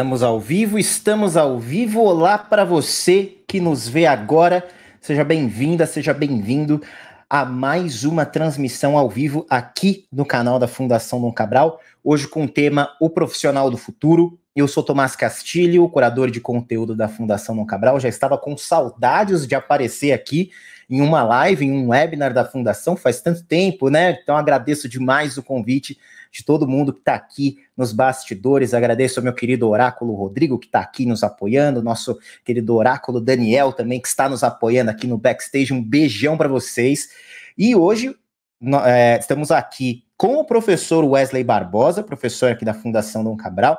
Estamos ao vivo, estamos ao vivo. Olá para você que nos vê agora. Seja bem-vinda, seja bem-vindo a mais uma transmissão ao vivo aqui no canal da Fundação Dom Cabral. Hoje com o tema O Profissional do Futuro. Eu sou Tomás Castilho, curador de conteúdo da Fundação Dom Cabral. Já estava com saudades de aparecer aqui em uma live, em um webinar da Fundação, faz tanto tempo, né? Então agradeço demais o convite de todo mundo que está aqui nos bastidores. Agradeço ao meu querido Oráculo Rodrigo, que está aqui nos apoiando, nosso querido Oráculo Daniel também, que está nos apoiando aqui no backstage. Um beijão para vocês. E hoje nós, é, estamos aqui com o professor Wesley Barbosa, professor aqui da Fundação Dom Cabral.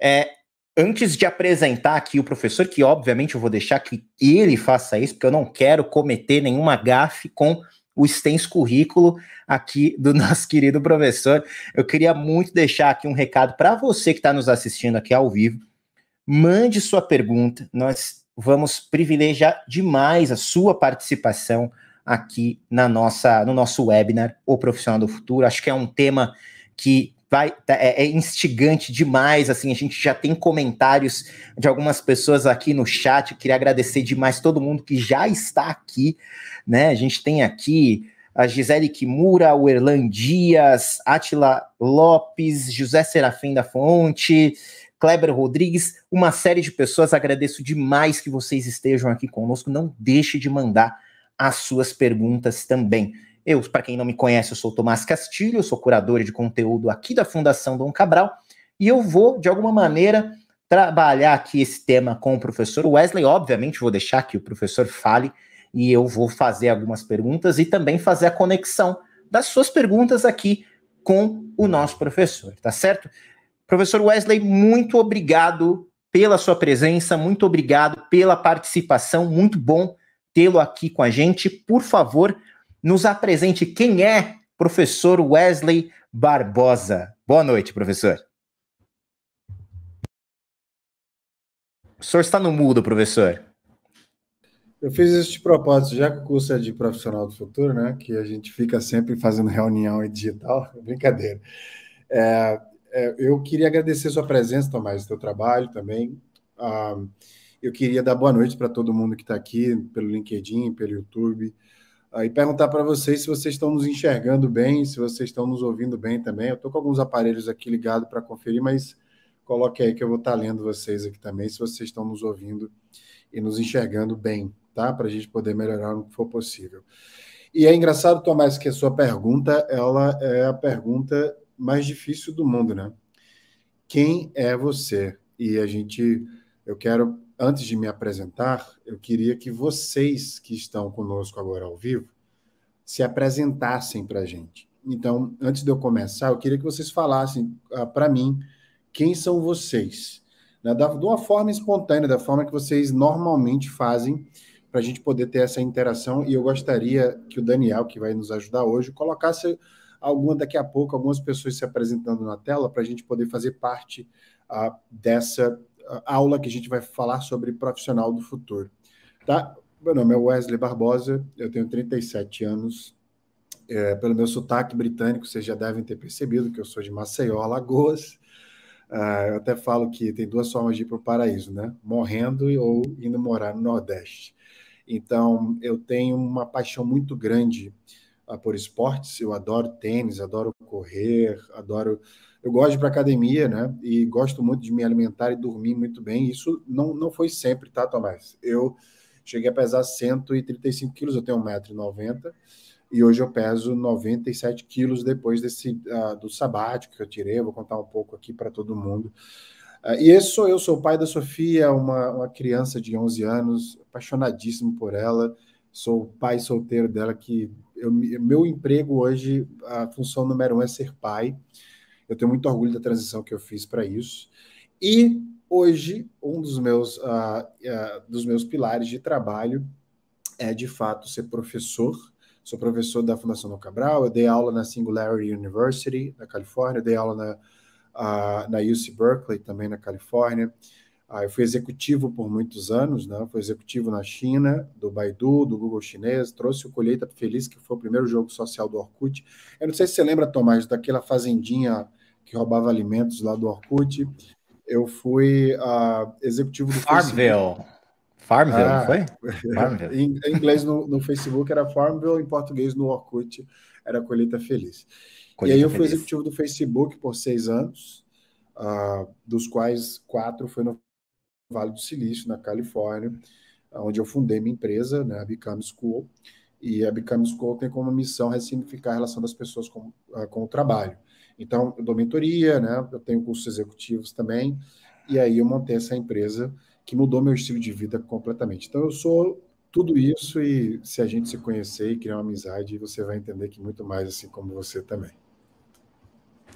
É, antes de apresentar aqui o professor, que obviamente eu vou deixar que ele faça isso, porque eu não quero cometer nenhuma gafe com o extenso currículo aqui do nosso querido professor. Eu queria muito deixar aqui um recado para você que está nos assistindo aqui ao vivo. Mande sua pergunta, nós vamos privilegiar demais a sua participação aqui na nossa, no nosso webinar, O Profissional do Futuro. Acho que é um tema que vai tá, é, é instigante demais, assim, a gente já tem comentários de algumas pessoas aqui no chat, queria agradecer demais todo mundo que já está aqui, né? A gente tem aqui a Gisele Kimura, o Erlan Dias, Atila Lopes, José Serafim da Fonte, Kleber Rodrigues, uma série de pessoas. Agradeço demais que vocês estejam aqui conosco. Não deixe de mandar as suas perguntas também. Eu, para quem não me conhece, eu sou Tomás Castilho, eu sou curador de conteúdo aqui da Fundação Dom Cabral, e eu vou, de alguma maneira, trabalhar aqui esse tema com o professor Wesley. Obviamente, vou deixar que o professor fale e eu vou fazer algumas perguntas e também fazer a conexão das suas perguntas aqui com o nosso professor, tá certo? Professor Wesley, muito obrigado pela sua presença, muito obrigado pela participação, muito bom tê-lo aqui com a gente. Por favor, nos apresente quem é professor Wesley Barbosa. Boa noite, professor. O senhor está no mudo, professor. Eu fiz isso de propósito, já que o curso é de profissional do futuro, né? Que a gente fica sempre fazendo reunião em digital, brincadeira. É, é, eu queria agradecer sua presença, Tomás, seu trabalho também. Ah, eu queria dar boa noite para todo mundo que está aqui, pelo LinkedIn, pelo YouTube, e perguntar para vocês se vocês estão nos enxergando bem, se vocês estão nos ouvindo bem também. Eu estou com alguns aparelhos aqui ligados para conferir, mas coloque aí que eu vou estar tá lendo vocês aqui também, se vocês estão nos ouvindo e nos enxergando bem, tá? Para a gente poder melhorar no que for possível. E é engraçado, Tomás, que a sua pergunta ela é a pergunta mais difícil do mundo, né? Quem é você? E a gente, eu quero antes de me apresentar, eu queria que vocês que estão conosco agora ao vivo se apresentassem para a gente. Então, antes de eu começar, eu queria que vocês falassem ah, para mim quem são vocês, né? da, de uma forma espontânea, da forma que vocês normalmente fazem, para a gente poder ter essa interação. E eu gostaria que o Daniel, que vai nos ajudar hoje, colocasse alguma daqui a pouco algumas pessoas se apresentando na tela para a gente poder fazer parte ah, dessa aula que a gente vai falar sobre profissional do futuro. Tá? Meu nome é Wesley Barbosa, eu tenho 37 anos. É, pelo meu sotaque britânico, vocês já devem ter percebido que eu sou de Maceió, Alagoas. Ah, eu até falo que tem duas formas de ir para o paraíso, né? Morrendo ou indo morar no Nordeste. Então, eu tenho uma paixão muito grande por esportes, eu adoro tênis, adoro correr, adoro. Eu gosto de ir para academia, né? E gosto muito de me alimentar e dormir muito bem. Isso não, não foi sempre, tá, Tomás? Eu cheguei a pesar 135 quilos, eu tenho 1,90m, e hoje eu peso 97 quilos depois desse uh, do sabático que eu tirei. Eu vou contar um pouco aqui para todo mundo. Uh, e esse sou eu, sou o pai da Sofia, uma, uma criança de 11 anos, apaixonadíssimo por ela. Sou o pai solteiro dela que eu, meu emprego hoje, a função número um é ser pai. Eu tenho muito orgulho da transição que eu fiz para isso. E hoje, um dos meus, uh, uh, dos meus pilares de trabalho é, de fato, ser professor. Sou professor da Fundação do Cabral, eu dei aula na Singularity University, na Califórnia, eu dei aula na, uh, na UC Berkeley, também na Califórnia. Ah, eu fui executivo por muitos anos, né? Fui executivo na China, do Baidu, do Google chinês, trouxe o Colheita Feliz, que foi o primeiro jogo social do Orkut. Eu não sei se você lembra, Tomás, daquela fazendinha que roubava alimentos lá do Orkut. Eu fui ah, executivo do Farmville. Facebook. Farmville, ah, foi? Farmville. Em, inglês no, no, Facebook era Farmville, em português no Orkut era Colheita Feliz. Colheita e aí eu fui feliz. executivo do Facebook por seis anos, ah, dos quais quatro foi no Vale do Silício, na Califórnia, onde eu fundei minha empresa, né, a Become School, e a Become School tem como missão ressignificar a relação das pessoas com, ah, com o trabalho. Então, eu dou mentoria, né, eu tenho cursos executivos também, e aí eu montei essa empresa que mudou meu estilo de vida completamente. Então, eu sou tudo isso e se a gente se conhecer e criar uma amizade, você vai entender que muito mais assim como você também.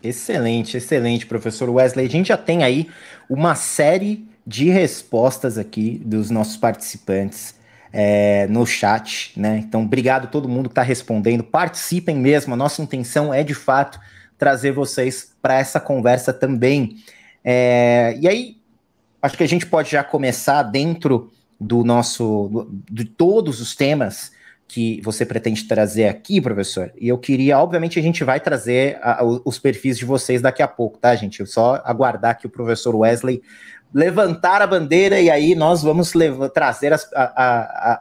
Excelente, excelente, professor Wesley. A gente já tem aí uma série de respostas aqui dos nossos participantes é, no chat, né? Então, obrigado todo mundo que está respondendo. Participem mesmo, a nossa intenção é de fato trazer vocês para essa conversa também. É, e aí, acho que a gente pode já começar dentro do nosso, do, de todos os temas que você pretende trazer aqui, professor. E eu queria, obviamente, a gente vai trazer a, os perfis de vocês daqui a pouco, tá, gente? Eu só aguardar que o professor Wesley levantar a bandeira e aí nós vamos trazer as, a, a,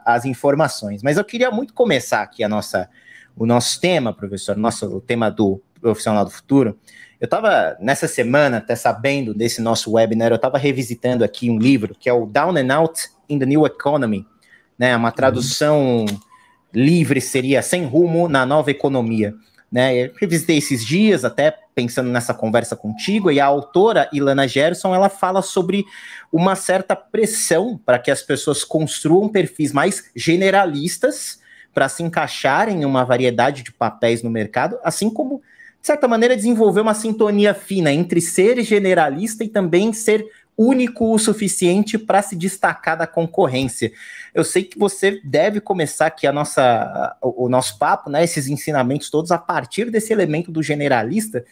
a, as informações. Mas eu queria muito começar aqui a nossa, o nosso tema, professor, nosso, o tema do profissional do futuro. Eu estava, nessa semana, até sabendo desse nosso webinar, eu estava revisitando aqui um livro que é o Down and Out in the New Economy, né? Uma tradução uhum. livre seria Sem Rumo na Nova Economia né? Eu revisitei esses dias, até pensando nessa conversa contigo, e a autora Ilana Gerson ela fala sobre uma certa pressão para que as pessoas construam perfis mais generalistas para se encaixarem em uma variedade de papéis no mercado, assim como de certa maneira desenvolver uma sintonia fina entre ser generalista e também ser único o suficiente para se destacar da concorrência. Eu sei que você deve começar aqui a nossa, o nosso papo, né, esses ensinamentos todos a partir desse elemento do generalista.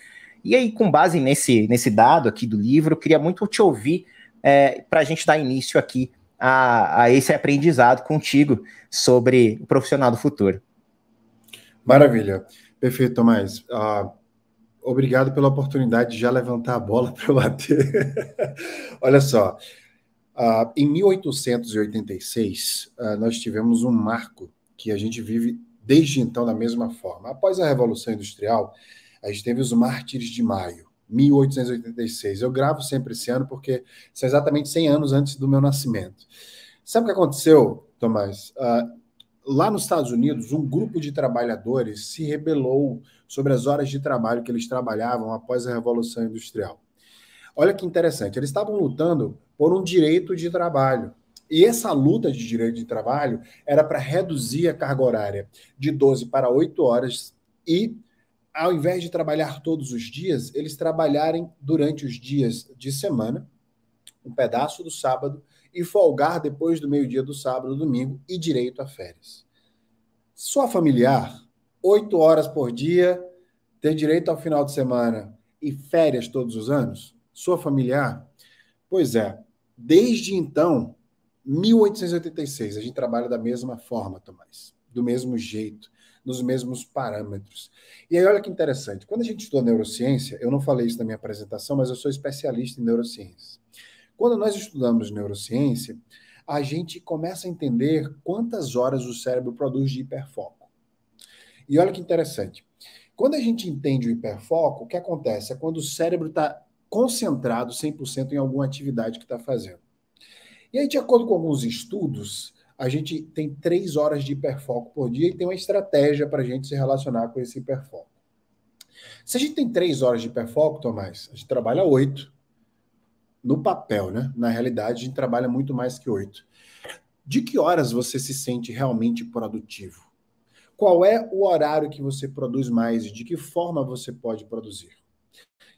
E aí, com base nesse, nesse dado aqui do livro, eu queria muito te ouvir é, para a gente dar início aqui a, a esse aprendizado contigo sobre o profissional do futuro. Maravilha. Perfeito, Tomás. Uh obrigado pela oportunidade de já levantar a bola para bater. Olha só, uh, em 1886, uh, ah, nós tivemos um marco que a gente vive desde então da mesma forma. Após a Revolução Industrial, a gente teve os Mártires de Maio, 1886. Eu gravo sempre esse ano porque são exatamente 100 anos antes do meu nascimento. Sabe o que aconteceu, Tomás? Uh, lá nos Estados Unidos, um grupo de trabalhadores se rebelou sobre as horas de trabalho que eles trabalhavam após a Revolução Industrial. Olha que interessante, eles estavam lutando por um direito de trabalho. E essa luta de direito de trabalho era para reduzir a carga horária de 12 para 8 horas e, ao invés de trabalhar todos os dias, eles trabalharem durante os dias de semana, um pedaço do sábado e folgar depois do meio-dia do sábado, domingo e direito a férias. Só familiar, oito horas por dia, ter direito ao final de semana e férias todos os anos? Sua familiar? Pois é, desde então, 1886, a gente trabalha da mesma forma, Tomás, do mesmo jeito, nos mesmos parâmetros. E aí, olha que interessante, quando a gente estuda neurociência, eu não falei isso na minha apresentação, mas eu sou especialista em neurociência. Quando nós estudamos neurociência, a gente começa a entender quantas horas o cérebro produz de hiperfoco. E olha que interessante. Quando a gente entende o hiperfoco, o que acontece? É quando o cérebro está concentrado 100% em alguma atividade que está fazendo. E aí, de acordo com alguns estudos, a gente tem três horas de hiperfoco por dia e tem uma estratégia para a gente se relacionar com esse hiperfoco. Se a gente tem três horas de hiperfoco, Tomás, a gente trabalha oito, no papel, né? Na realidade, a gente trabalha muito mais que oito. De que horas você se sente realmente produtivo? Qual é o horário que você produz mais e de que forma você pode produzir?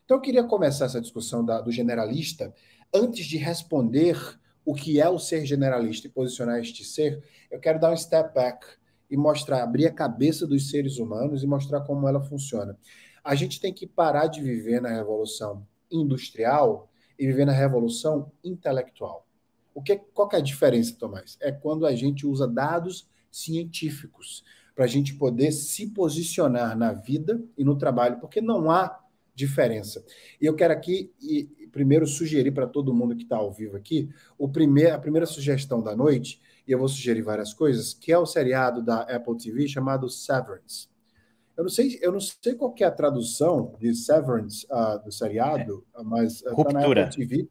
Então, eu queria começar essa discussão da, do generalista. Antes de responder o que é o ser generalista e posicionar este ser, eu quero dar um step back e mostrar, abrir a cabeça dos seres humanos e mostrar como ela funciona. A gente tem que parar de viver na revolução industrial e vivendo a revolução intelectual. O que, qual que é a diferença, Tomás? É quando a gente usa dados científicos para a gente poder se posicionar na vida e no trabalho, porque não há diferença. E eu quero aqui e primeiro sugerir para todo mundo que está ao vivo aqui o primeir, a primeira sugestão da noite, e eu vou sugerir várias coisas, que é o seriado da Apple TV chamado Severance. Eu não sei, eu não sei qual é a tradução de Severance uh, do seriado, é. mas uh, Ruptura. Tá TV.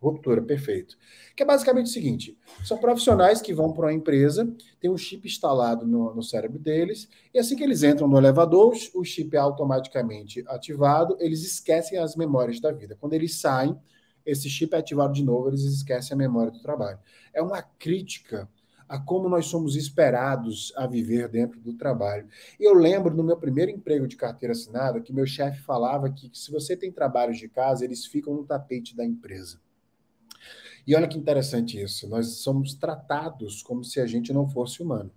Ruptura, perfeito. Que é basicamente o seguinte: são profissionais que vão para uma empresa, tem um chip instalado no, no cérebro deles, e assim que eles entram no elevador, o chip é automaticamente ativado, eles esquecem as memórias da vida. Quando eles saem, esse chip é ativado de novo, eles esquecem a memória do trabalho. É uma crítica a como nós somos esperados a viver dentro do trabalho. Eu lembro no meu primeiro emprego de carteira assinada que meu chefe falava que, que se você tem trabalhos de casa, eles ficam no tapete da empresa. E olha que interessante isso, nós somos tratados como se a gente não fosse humano.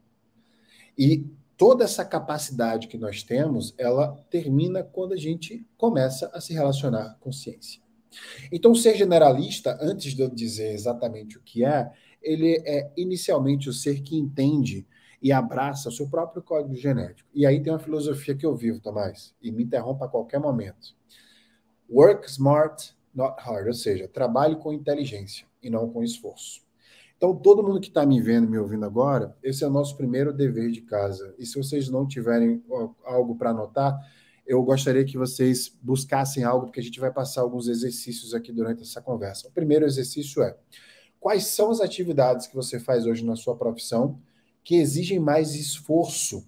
E toda essa capacidade que nós temos, ela termina quando a gente começa a se relacionar com ciência. Então, ser generalista, antes de eu dizer exatamente o que é, ele é inicialmente o ser que entende e abraça o seu próprio código genético. E aí tem uma filosofia que eu vivo, Tomás, e me interrompa a qualquer momento. Work smart, not hard, ou seja, trabalhe com inteligência e não com esforço. Então, todo mundo que está me vendo, me ouvindo agora, esse é o nosso primeiro dever de casa. E se vocês não tiverem algo para anotar, eu gostaria que vocês buscassem algo, porque a gente vai passar alguns exercícios aqui durante essa conversa. O primeiro exercício é: quais são as atividades que você faz hoje na sua profissão que exigem mais esforço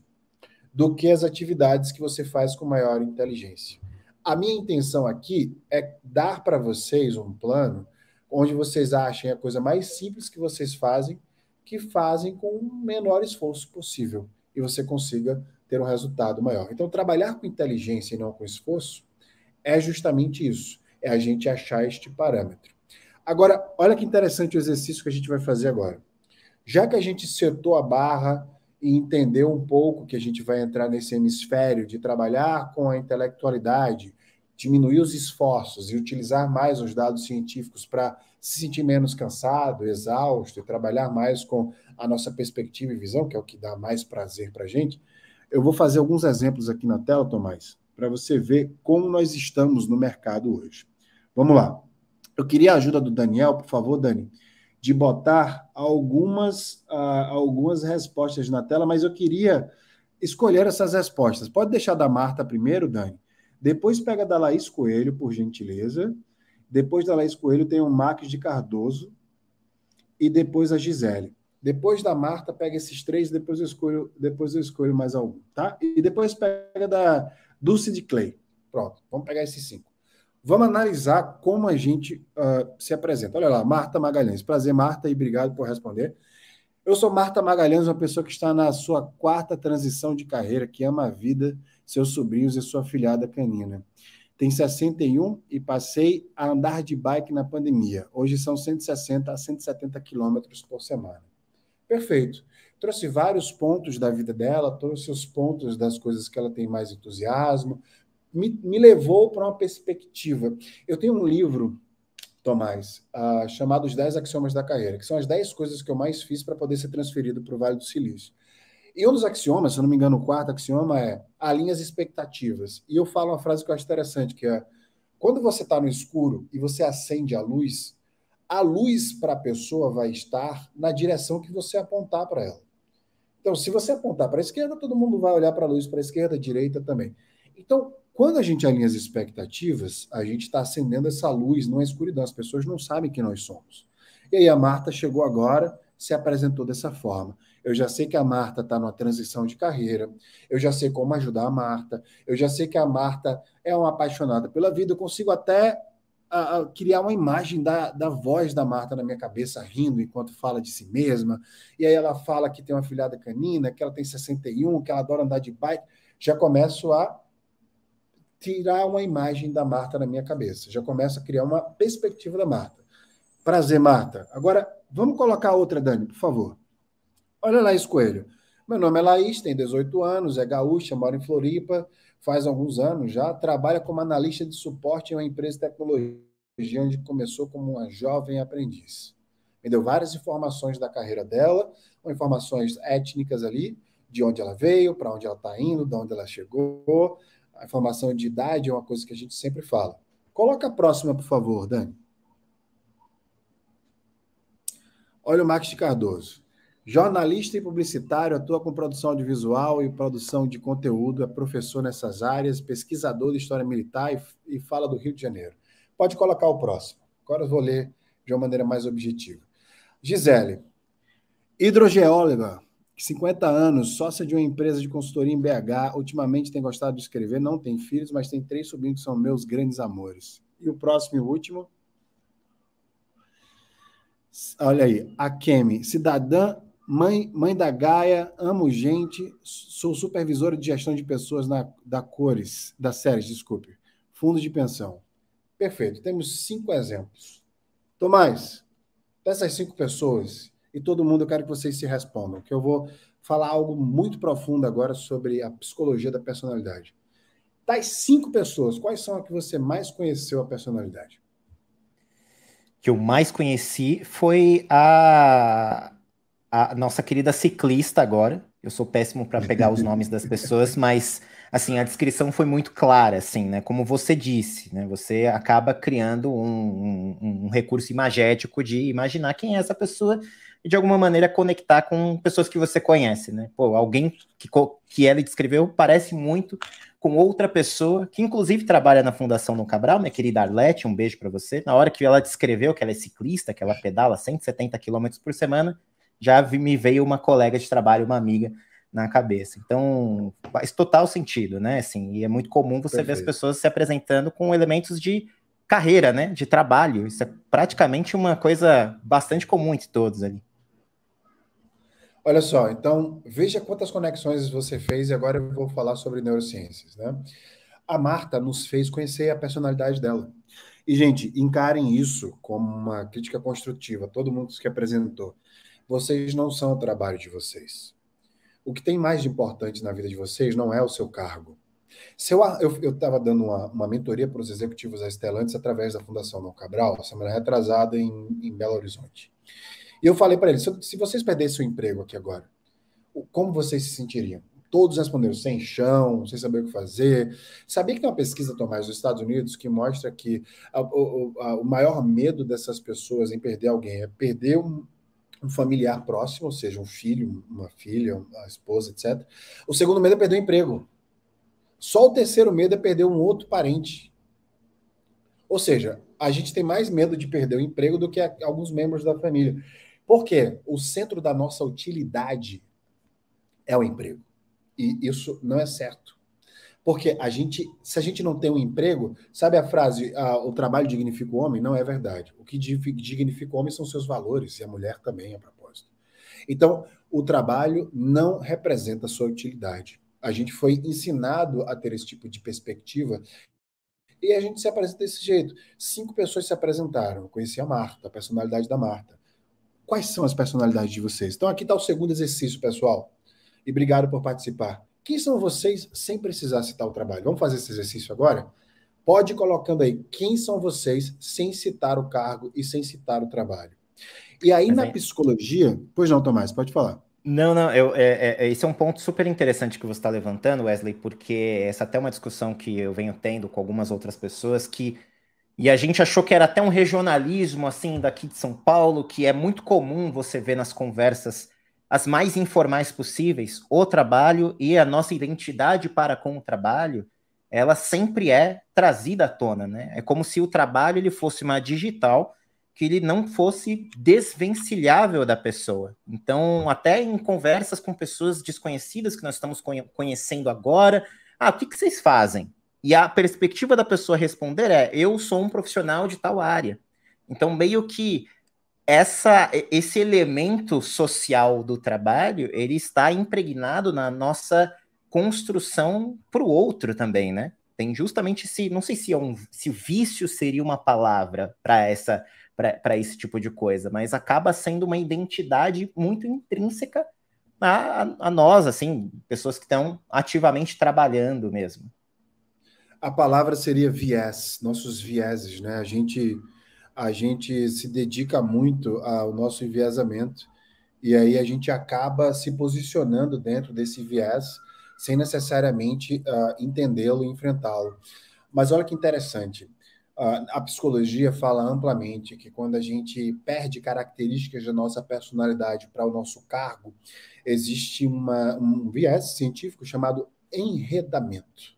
do que as atividades que você faz com maior inteligência. A minha intenção aqui é dar para vocês um plano onde vocês achem a coisa mais simples que vocês fazem, que fazem com o menor esforço possível e você consiga ter um resultado maior. Então, trabalhar com inteligência e não com esforço é justamente isso, é a gente achar este parâmetro. Agora, olha que interessante o exercício que a gente vai fazer agora. Já que a gente setou a barra e entendeu um pouco que a gente vai entrar nesse hemisfério de trabalhar com a intelectualidade, diminuir os esforços e utilizar mais os dados científicos para se sentir menos cansado, exausto e trabalhar mais com a nossa perspectiva e visão, que é o que dá mais prazer para a gente, eu vou fazer alguns exemplos aqui na tela, Tomás, para você ver como nós estamos no mercado hoje. Vamos lá. Eu queria a ajuda do Daniel, por favor, Dani, de botar algumas, uh, algumas respostas na tela, mas eu queria escolher essas respostas. Pode deixar da Marta primeiro, Dani. Depois pega da Laís Coelho, por gentileza. Depois da Laís Coelho tem o Max de Cardoso. E depois a Gisele. Depois da Marta, pega esses três, depois eu escolho, depois eu escolho mais algum, tá? E depois pega da Dulce de Clay. Pronto, vamos pegar esses cinco. Vamos analisar como a gente uh, se apresenta. Olha lá, Marta Magalhães. Prazer, Marta, e obrigado por responder. Eu sou Marta Magalhães, uma pessoa que está na sua quarta transição de carreira, que ama a vida, seus sobrinhos e sua filhada canina. Tem 61 e passei a andar de bike na pandemia. Hoje são 160 a 170 quilômetros por semana. Perfeito. Trouxe vários pontos da vida dela, trouxe os pontos das coisas que ela tem mais entusiasmo, me, me levou para uma perspectiva. Eu tenho um livro, Tomás, uh, chamado Os 10 Axiomas da Carreira, que são as 10 coisas que eu mais fiz para poder ser transferido para o Vale do Silício. E um dos axiomas, se eu não me engano, o quarto axioma é alinha as expectativas. E eu falo uma frase que eu acho interessante, que é quando você está no escuro e você acende a luz, a luz para a pessoa vai estar na direção que você apontar para ela. Então, se você apontar para a esquerda, todo mundo vai olhar para a luz, para a esquerda, direita também. Então, quando a gente alinha as expectativas, a gente está acendendo essa luz, não escuridão. As pessoas não sabem quem nós somos. E aí a Marta chegou agora, se apresentou dessa forma. Eu já sei que a Marta está numa transição de carreira, eu já sei como ajudar a Marta, eu já sei que a Marta é uma apaixonada pela vida, eu consigo até a, a, criar uma imagem da, da voz da Marta na minha cabeça, rindo enquanto fala de si mesma. E aí ela fala que tem uma filhada canina, que ela tem 61, que ela adora andar de bike. Já começo a tirar uma imagem da Marta na minha cabeça. Já começa a criar uma perspectiva da Marta. Prazer, Marta. Agora, vamos colocar outra, Dani, por favor. Olha lá esse coelho. Meu nome é Laís, tem 18 anos, é gaúcha, mora em Floripa, faz alguns anos já, trabalha como analista de suporte em uma empresa de tecnologia, onde começou como uma jovem aprendiz. Me deu várias informações da carreira dela, informações étnicas ali, de onde ela veio, para onde ela está indo, de onde ela chegou, a informação de idade é uma coisa que a gente sempre fala. Coloca a próxima, por favor, Dani. Olha o Max de Cardoso. Jornalista e publicitário, atua com produção audiovisual e produção de conteúdo, é professor nessas áreas, pesquisador de história militar e, e fala do Rio de Janeiro. Pode colocar o próximo. Agora eu vou ler de uma maneira mais objetiva. Gisele, hidrogeóloga, 50 anos, sócia de uma empresa de consultoria em BH, ultimamente tem gostado de escrever, não tem filhos, mas tem três sobrinhos que são meus grandes amores. E o próximo e o último. Olha aí, a Kemi, cidadã, mãe, mãe da Gaia, amo gente, sou supervisora de gestão de pessoas na, da Cores, da Séries, desculpe, fundo de pensão. Perfeito, temos cinco exemplos. Tomás, dessas cinco pessoas, e todo mundo, eu quero que vocês se respondam, que eu vou falar algo muito profundo agora sobre a psicologia da personalidade. Das cinco pessoas, quais são as que você mais conheceu a personalidade? Que eu mais conheci foi a, a nossa querida ciclista agora. Eu sou péssimo para pegar os nomes das pessoas, mas assim a descrição foi muito clara, assim, né? Como você disse, né? Você acaba criando um, um, um recurso imagético de imaginar quem é essa pessoa e de alguma maneira conectar com pessoas que você conhece, né? Pô, alguém que, que ela descreveu parece muito com outra pessoa que inclusive trabalha na Fundação No Cabral, minha querida Arlete, um beijo para você. Na hora que ela descreveu que ela é ciclista, que ela pedala 170 km por semana, já me veio uma colega de trabalho, uma amiga na cabeça. Então, faz total sentido, né? Assim, e é muito comum você Perfeito. ver as pessoas se apresentando com elementos de carreira, né? De trabalho. Isso é praticamente uma coisa bastante comum de todos ali. Olha só, então veja quantas conexões você fez e agora eu vou falar sobre neurociências, né? A Marta nos fez conhecer a personalidade dela. E, gente, encarem isso como uma crítica construtiva, todo mundo que apresentou. Vocês não são o trabalho de vocês. O que tem mais de importante na vida de vocês não é o seu cargo. Se eu estava dando uma, uma mentoria para os executivos da Estelantes através da Fundação Dom Cabral, semana retrasada é em, em Belo Horizonte. E eu falei para eles: se vocês perdessem o emprego aqui agora, como vocês se sentiriam? Todos responderam sem chão, sem saber o que fazer. Sabia que tem uma pesquisa, Tomás, dos Estados Unidos que mostra que a, a, o maior medo dessas pessoas em perder alguém é perder um, um familiar próximo, ou seja, um filho, uma filha, uma esposa, etc. O segundo medo é perder o emprego. Só o terceiro medo é perder um outro parente. Ou seja, a gente tem mais medo de perder o emprego do que alguns membros da família. Porque o centro da nossa utilidade é o emprego. E isso não é certo. Porque a gente, se a gente não tem um emprego, sabe a frase, ah, o trabalho dignifica o homem? Não é verdade. O que dignifica o homem são seus valores, e a mulher também, a propósito. Então, o trabalho não representa sua utilidade. A gente foi ensinado a ter esse tipo de perspectiva e a gente se apresenta desse jeito. Cinco pessoas se apresentaram. Eu conheci a Marta, a personalidade da Marta quais são as personalidades de vocês. Então, aqui está o segundo exercício, pessoal. E obrigado por participar. Quem são vocês sem precisar citar o trabalho? Vamos fazer esse exercício agora? Pode ir colocando aí quem são vocês sem citar o cargo e sem citar o trabalho. E aí, Mas na é psicologia. Pois não, Tomás, pode falar. Não, não, eu, é, é, é esse é um ponto super interessante que você está levantando, Wesley, porque essa é até é uma discussão que eu venho tendo com algumas outras pessoas que e a gente achou que era até um regionalismo assim daqui de São Paulo, que é muito comum você ver nas conversas as mais informais possíveis, o trabalho e a nossa identidade para com o trabalho, ela sempre é trazida à tona, né? É como se o trabalho ele fosse uma digital que ele não fosse desvencilhável da pessoa. Então, até em conversas com pessoas desconhecidas que nós estamos conhecendo agora, ah, o que, que vocês fazem? E a perspectiva da pessoa responder é: eu sou um profissional de tal área. Então, meio que essa, esse elemento social do trabalho ele está impregnado na nossa construção para o outro também, né? Tem justamente se, não sei se, é um, se vício seria uma palavra para essa para esse tipo de coisa, mas acaba sendo uma identidade muito intrínseca a, a nós, assim, pessoas que estão ativamente trabalhando mesmo a palavra seria viés, nossos vieses, né? A gente, a gente se dedica muito ao nosso enviesamento e aí a gente acaba se posicionando dentro desse viés sem necessariamente uh, entendê-lo e enfrentá-lo. Mas olha que interessante, uh, a psicologia fala amplamente que quando a gente perde características da nossa personalidade para o nosso cargo, existe uma, um viés científico chamado enredamento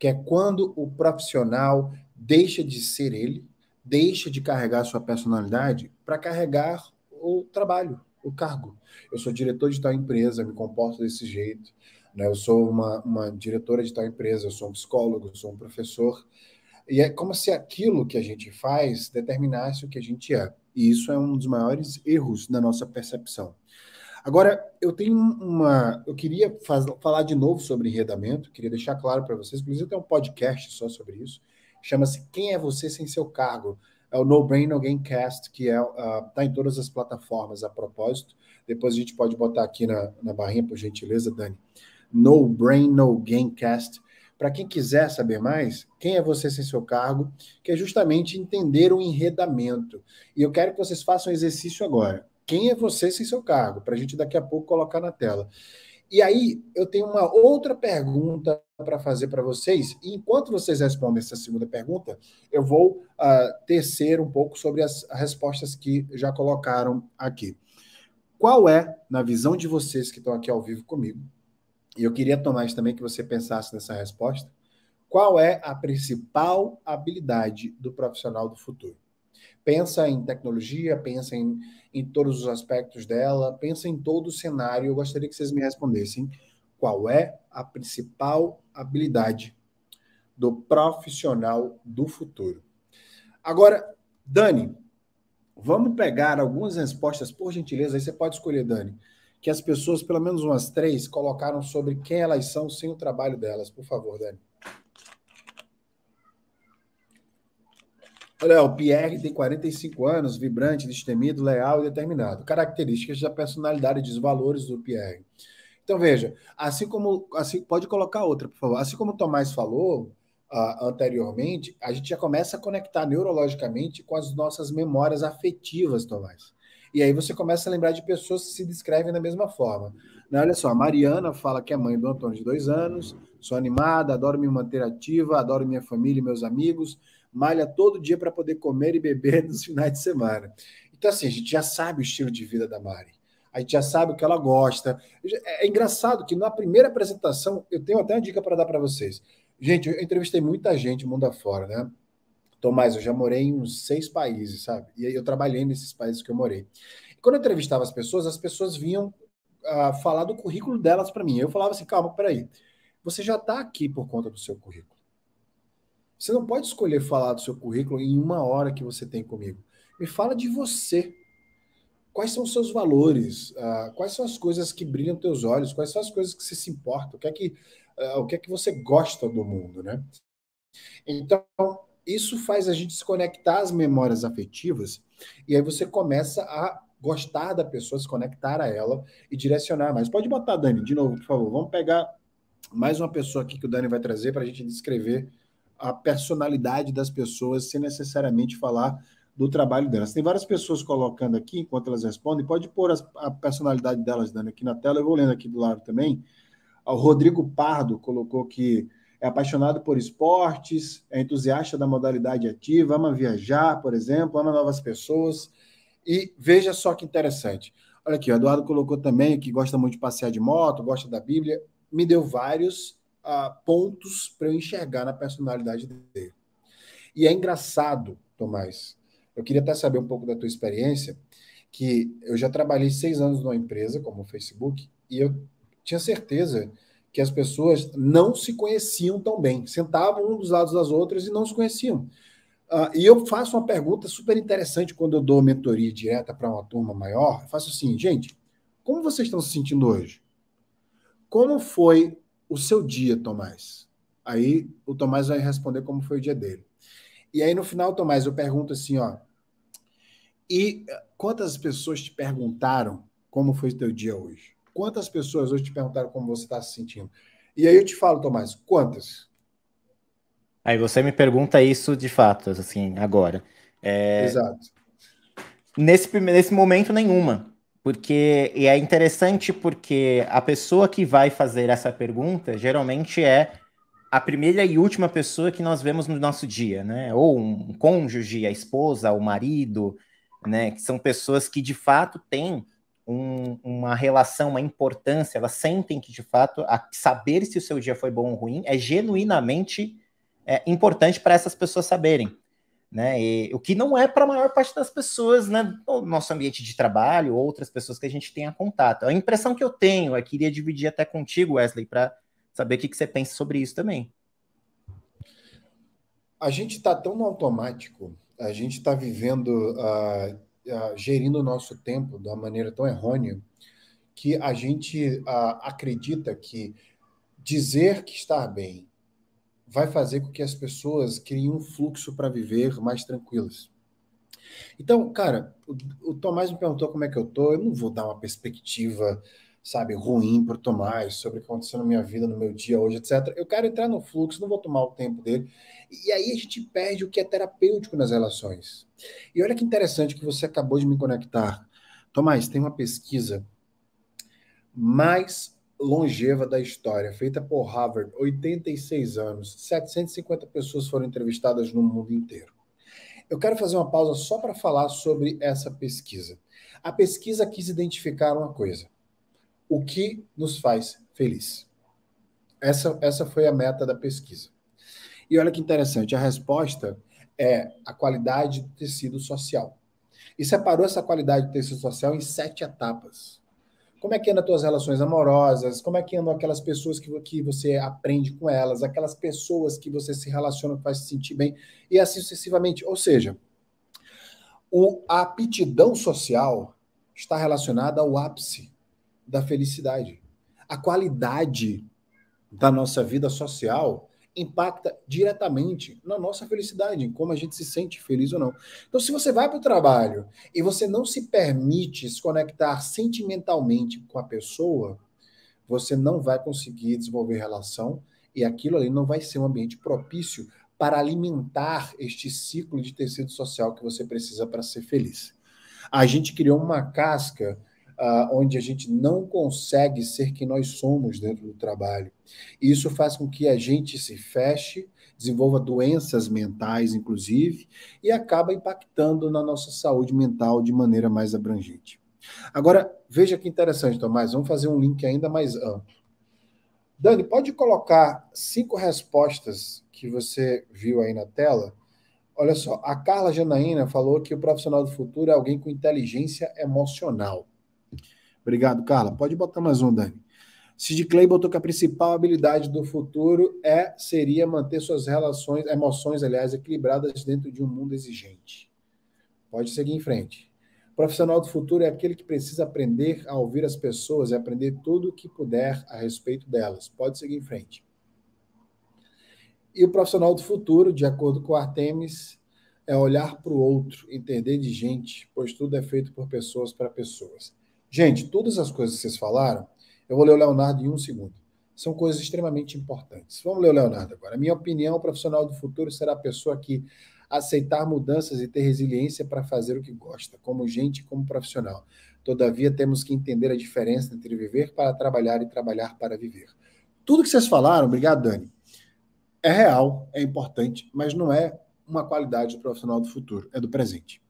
que é quando o profissional deixa de ser ele, deixa de carregar sua personalidade para carregar o trabalho, o cargo. Eu sou diretor de tal empresa, me comporto desse jeito, né? eu sou uma, uma diretora de tal empresa, eu sou um psicólogo, eu sou um professor. E é como se aquilo que a gente faz determinasse o que a gente é. E isso é um dos maiores erros da nossa percepção. Agora, eu tenho uma. Eu queria faz, falar de novo sobre enredamento, queria deixar claro para vocês, inclusive tem um podcast só sobre isso. Chama-se Quem é Você Sem Seu Cargo? É o No Brain Again Cast, que está é, uh, tá em todas as plataformas a propósito. Depois a gente pode botar aqui na, na barrinha, por gentileza, Dani. No Brain No Gain Cast. Para quem quiser saber mais, quem é você sem seu cargo, que é justamente entender o enredamento. E eu quero que vocês façam um exercício agora. Quem é você sem seu cargo? Para a gente daqui a pouco colocar na tela. E aí, eu tenho uma outra pergunta para fazer para vocês. E enquanto vocês respondem essa segunda pergunta, eu vou uh, tecer um pouco sobre as respostas que já colocaram aqui. Qual é, na visão de vocês que estão aqui ao vivo comigo, e eu queria, Tomás, também que você pensasse nessa resposta, qual é a principal habilidade do profissional do futuro? Pensa em tecnologia, pensa em, em todos os aspectos dela, pensa em todo o cenário. Eu gostaria que vocês me respondessem qual é a principal habilidade do profissional do futuro. Agora, Dani, vamos pegar algumas respostas, por gentileza, aí você pode escolher, Dani, que as pessoas, pelo menos umas três, colocaram sobre quem elas são sem o trabalho delas. Por favor, Dani. Olha, o Pierre tem 45 anos, vibrante, destemido, leal e determinado. Características da personalidade e dos valores do Pierre. Então, veja, assim como. assim Pode colocar outra, por favor. Assim como o Tomás falou uh, anteriormente, a gente já começa a conectar neurologicamente com as nossas memórias afetivas, Tomás. E aí você começa a lembrar de pessoas que se descrevem da mesma forma. Né, olha só, a Mariana fala que é mãe do Antônio de dois anos, sou animada, adoro me manter ativa, adoro minha família e meus amigos malha todo dia para poder comer e beber nos finais de semana. Então, assim, a gente já sabe o estilo de vida da Mari. A gente já sabe o que ela gosta. É, é engraçado que na primeira apresentação, eu tenho até uma dica para dar para vocês. Gente, eu entrevistei muita gente mundo afora, né? Tomás, eu já morei em uns seis países, sabe? E eu trabalhei nesses países que eu morei. E quando eu entrevistava as pessoas, as pessoas vinham uh, falar do currículo delas para mim. Eu falava assim: calma, peraí. Você já está aqui por conta do seu currículo. Você não pode escolher falar do seu currículo em uma hora que você tem comigo. Me fala de você. Quais são os seus valores? Uh, quais são as coisas que brilham teus olhos? Quais são as coisas que você se importa? O que é que, uh, o que, é que você gosta do mundo, né? Então, isso faz a gente se conectar as memórias afetivas e aí você começa a gostar da pessoa, se conectar a ela e direcionar mais. Pode botar, Dani, de novo, por favor. Vamos pegar mais uma pessoa aqui que o Dani vai trazer para a gente descrever a personalidade das pessoas sem necessariamente falar do trabalho delas. Tem várias pessoas colocando aqui, enquanto elas respondem, pode pôr as, a personalidade delas, dando né, aqui na tela, eu vou lendo aqui do lado também. Ah, o Rodrigo Pardo colocou que é apaixonado por esportes, é entusiasta da modalidade ativa, ama viajar, por exemplo, ama novas pessoas. E veja só que interessante. Olha aqui, o Eduardo colocou também que gosta muito de passear de moto, gosta da Bíblia. Me deu vários ah, pontos para eu enxergar na personalidade dele. E é engraçado, Tomás, eu queria até saber um pouco da tua experiência, que eu já trabalhei seis anos numa empresa como o Facebook e eu tinha certeza que as pessoas não se conheciam tão bem, sentavam um dos lados das outras e não se conheciam. Ah, e eu faço uma pergunta super interessante quando eu dou mentoria direta para uma turma maior. Eu faço assim, gente, como vocês estão se sentindo hoje? Como foi o seu dia, Tomás. Aí o Tomás vai responder como foi o dia dele. E aí no final, Tomás, eu pergunto assim, ó. E eh, quantas pessoas te perguntaram como foi o teu dia hoje? Quantas pessoas hoje te perguntaram como você está se sentindo? E aí eu te falo, Tomás, quantas? Aí você me pergunta isso de fato, assim, agora. É... Exato. Nesse, nesse momento, nenhuma. Porque e é interessante porque a pessoa que vai fazer essa pergunta geralmente é a primeira e última pessoa que nós vemos no nosso dia, né? Ou um cônjuge, a esposa, o marido, né? Que são pessoas que de fato têm um, uma relação, uma importância, elas sentem que de fato saber se o seu dia foi bom ou ruim é genuinamente é, importante para essas pessoas saberem né? E, o que não é para a maior parte das pessoas, né? No nosso ambiente de trabalho, outras pessoas que a gente tenha contato. A impressão que eu tenho é que iria dividir até contigo, Wesley, para saber o que, que, você pensa sobre isso também. A gente está tão no automático, a gente está vivendo, uh, uh, gerindo o nosso tempo de uma maneira tão errônea, que a gente uh, acredita que dizer que está bem, vai fazer com que as pessoas criem um fluxo para viver mais tranquilas. Então, cara, o, o Tomás me perguntou como é que eu tô. Eu não vou dar uma perspectiva, sabe, ruim para o Tomás sobre o que aconteceu na minha vida, no meu dia hoje, etc. Eu quero entrar no fluxo, não vou tomar o tempo dele. E aí a gente perde o que é terapêutico nas relações. E olha que interessante que você acabou de me conectar. Tomás, tem uma pesquisa mais longeva da história, feita por Harvard, 86 anos, 750 pessoas foram entrevistadas no mundo inteiro. Eu quero fazer uma pausa só para falar sobre essa pesquisa. A pesquisa quis identificar uma coisa: o que nos faz feliz. Essa, essa foi a meta da pesquisa. E olha que interessante, a resposta é a qualidade do tecido social. E separou essa qualidade do tecido social em sete etapas. Como é que andam as tuas relações amorosas? Como é que andam aquelas pessoas que, que você aprende com elas? Aquelas pessoas que você se relaciona, que faz se sentir bem? E assim sucessivamente. Ou seja, o, a aptidão social está relacionada ao ápice da felicidade. A qualidade da nossa vida social impacta diretamente na nossa felicidade, em como a gente se sente feliz ou não. Então, se você vai para o trabalho e você não se permite se conectar sentimentalmente com a pessoa, você não vai conseguir desenvolver relação e aquilo ali não vai ser um ambiente propício para alimentar este ciclo de tecido social que você precisa para ser feliz. A gente criou uma casca ah, onde a gente não consegue ser quem nós somos dentro do trabalho. E isso faz com que a gente se feche, desenvolva doenças mentais, inclusive, e acaba impactando na nossa saúde mental de maneira mais abrangente. Agora, veja que interessante, Tomás, vamos fazer um link ainda mais amplo. Dani, pode colocar cinco respostas que você viu aí na tela? Olha só, a Carla Janaína falou que o profissional do futuro é alguém com inteligência emocional. Obrigado, Carla. Pode botar mais um, Dani. Sid Clay botou que a principal habilidade do futuro é seria manter suas relações, emoções, aliás, equilibradas dentro de um mundo exigente. Pode seguir em frente. O profissional do futuro é aquele que precisa aprender a ouvir as pessoas e aprender tudo o que puder a respeito delas. Pode seguir em frente. E o profissional do futuro, de acordo com Artemis, é olhar para o outro, entender de gente, pois tudo é feito por pessoas para pessoas. Gente, todas as coisas que vocês falaram, eu vou ler o Leonardo em um segundo. São coisas extremamente importantes. Vamos ler o Leonardo agora. minha opinião, o profissional do futuro será a pessoa que aceitar mudanças e ter resiliência para fazer o que gosta, como gente, como profissional. Todavia, temos que entender a diferença entre viver para trabalhar e trabalhar para viver. Tudo que vocês falaram, obrigado, Dani, é real, é importante, mas não é uma qualidade do profissional do futuro, é do presente.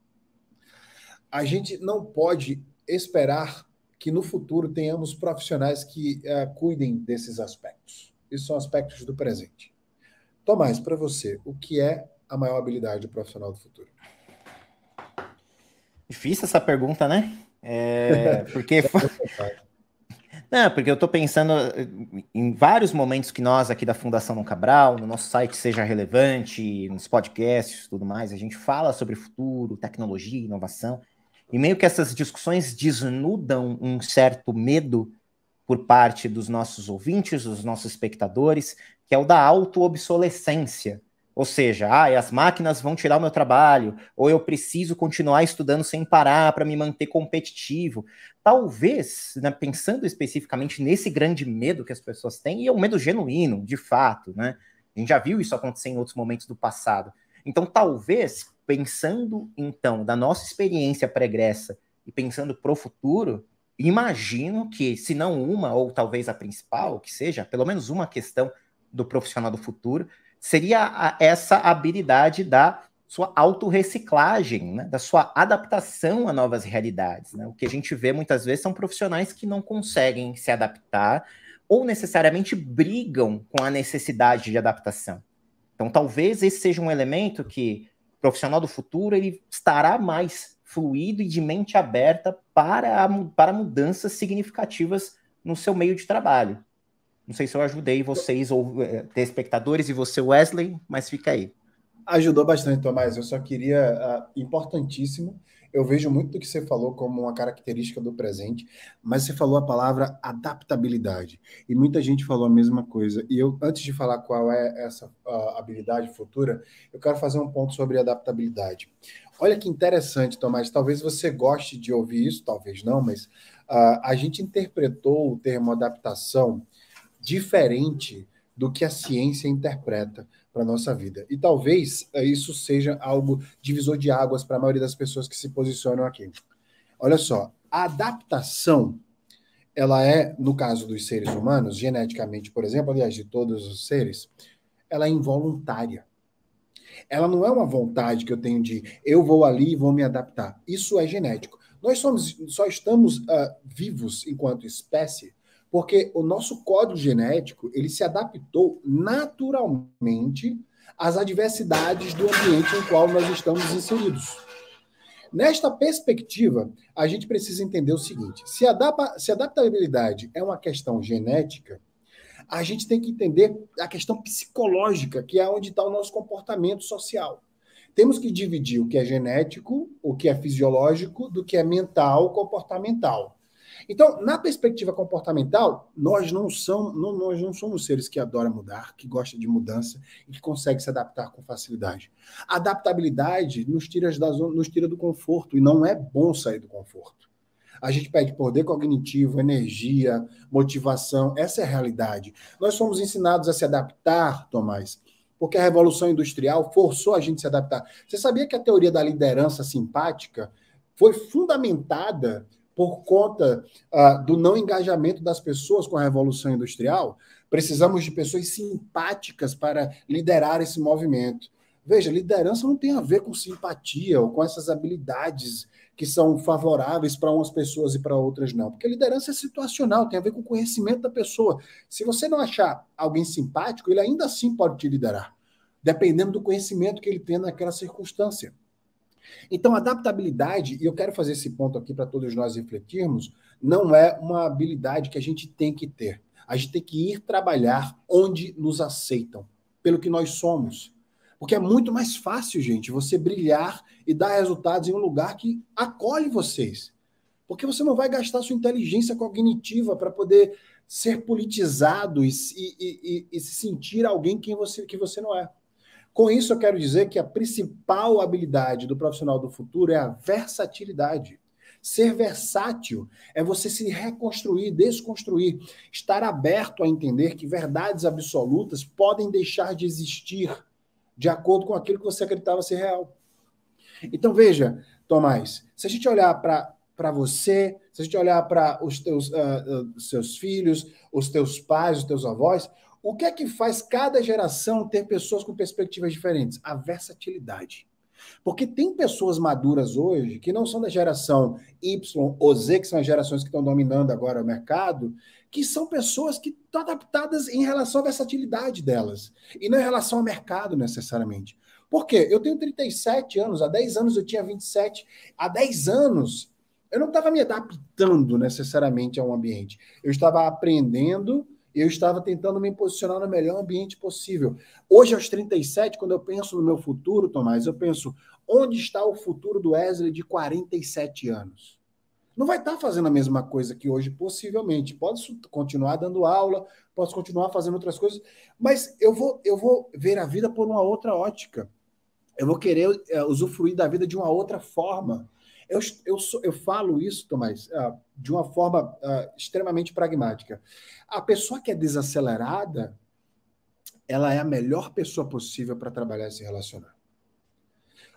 A gente não pode esperar que no futuro tenhamos profissionais que uh, cuidem desses aspectos. Isso são aspectos do presente. Tomás, para você, o que é a maior habilidade do profissional do futuro? Difícil essa pergunta, né? É, porque. Não, porque eu estou pensando eh, em vários momentos que nós aqui da Fundação No Cabral, no nosso site Seja Relevante, nos podcasts tudo mais, a gente fala sobre futuro, tecnologia, inovação. E meio que essas discussões desnudam um certo medo por parte dos nossos ouvintes, dos nossos espectadores, que é o da auto-obsolescência. Ou seja, ah, as máquinas vão tirar o meu trabalho, ou eu preciso continuar estudando sem parar para me manter competitivo. Talvez, né, pensando especificamente nesse grande medo que as pessoas têm, e é um medo genuíno, de fato, né? A gente já viu isso acontecer em outros momentos do passado. Então, talvez pensando então da nossa experiência pregressa e pensando para o futuro, imagino que, se não uma, ou talvez a principal, que seja, pelo menos uma questão do profissional do futuro, seria a, essa habilidade da sua autorreciclagem, né? da sua adaptação a novas realidades. Né? O que a gente vê muitas vezes são profissionais que não conseguem se adaptar ou necessariamente brigam com a necessidade de adaptação. Então, talvez esse seja um elemento que profissional do futuro ele estará mais fluido e de mente aberta para, a, para mudanças significativas no seu meio de trabalho. Não sei se eu ajudei vocês ou é, eh, ter espectadores e você, Wesley, mas fica aí. Ajudou bastante, Tomás. Eu só queria. Uh, importantíssimo. Eu vejo muito do que você falou como uma característica do presente, mas você falou a palavra adaptabilidade. E muita gente falou a mesma coisa. E eu, antes de falar qual é essa uh, habilidade futura, eu quero fazer um ponto sobre adaptabilidade. Olha que interessante, Tomás. Talvez você goste de ouvir isso, talvez não, mas uh, a gente interpretou o termo adaptação diferente do que a ciência interpreta para a nossa vida. E talvez eh, isso seja algo divisor de águas para a maioria das pessoas que se posicionam aqui. Olha só, a adaptação, ela é, no caso dos seres humanos, geneticamente, por exemplo, aliás, de todos os seres, ela é involuntária. Ela não é uma vontade que eu tenho de eu vou ali e vou me adaptar. Isso é genético. Nós somos, só estamos uh, vivos enquanto espécie porque o nosso código genético, ele se adaptou naturalmente às adversidades do ambiente em qual nós estamos inseridos. Nesta perspectiva, a gente precisa entender o seguinte: se, adapta, se adaptabilidade é uma questão genética, a gente tem que entender a questão psicológica, que é onde está o nosso comportamento social. Temos que dividir o que é genético, o que é fisiológico, do que é mental, comportamental. Então, na perspectiva comportamental, nós não, somos, não, nós não somos seres que adoram mudar, que gostam de mudança e que conseguem se adaptar com facilidade. A adaptabilidade nos tira, da zona, nos tira do conforto e não é bom sair do conforto. A gente perde poder cognitivo, energia, motivação. Essa é a realidade. Nós somos ensinados a se adaptar, Tomás, porque a Revolução Industrial forçou a gente a se adaptar. Você sabia que a teoria da liderança simpática foi fundamentada por conta uh, do não engajamento das pessoas com a Revolução Industrial, precisamos de pessoas simpáticas para liderar esse movimento. Veja, liderança não tem a ver com simpatia ou com essas habilidades que são favoráveis para umas pessoas e para outras não. Porque liderança é situacional, tem a ver com o conhecimento da pessoa. Se você não achar alguém simpático, ele ainda assim pode te liderar, dependendo do conhecimento que ele tem naquela circunstância. Então, adaptabilidade, e eu quero fazer esse ponto aqui para todos nós refletirmos, não é uma habilidade que a gente tem que ter. A gente tem que ir trabalhar onde nos aceitam, pelo que nós somos. Porque é muito mais fácil, gente, você brilhar e dar resultados em um lugar que acolhe vocês. Porque você não vai gastar sua inteligência cognitiva para poder ser politizado e, e, e, e se sentir alguém quem você, que você não é. Com isso, eu quero dizer que a principal habilidade do profissional do futuro é a versatilidade. Ser versátil é você se reconstruir, desconstruir, estar aberto a entender que verdades absolutas podem deixar de existir de acordo com aquilo que você acreditava ser real. Então, veja, Tomás, se a gente olhar para para você, se a gente olhar para os teus uh, uh, seus filhos, os teus pais, os teus avós, o que é que faz cada geração ter pessoas com perspectivas diferentes? A versatilidade. Porque tem pessoas maduras hoje que não são da geração Y ou Z, que são as gerações que estão dominando agora o mercado, que são pessoas que estão adaptadas em relação à versatilidade delas, e não em relação ao mercado necessariamente. Por quê? Eu tenho 37 anos, há 10 anos eu tinha 27, há 10 anos eu não estava me adaptando necessariamente a um ambiente, eu estava aprendendo eu estava tentando me posicionar no melhor ambiente possível. Hoje, aos 37, quando eu penso no meu futuro, Tomás, eu penso: onde está o futuro do Wesley de 47 anos? Não vai estar tá fazendo a mesma coisa que hoje, possivelmente. Posso continuar dando aula, posso continuar fazendo outras coisas, mas eu vou, eu vou ver a vida por uma outra ótica. Eu vou querer eh, usufruir da vida de uma outra forma. Eu, eu, sou, eu falo isso, Tomás, uh, de uma forma uh, extremamente pragmática. A pessoa que é desacelerada, ela é a melhor pessoa possível para trabalhar e se relacionar.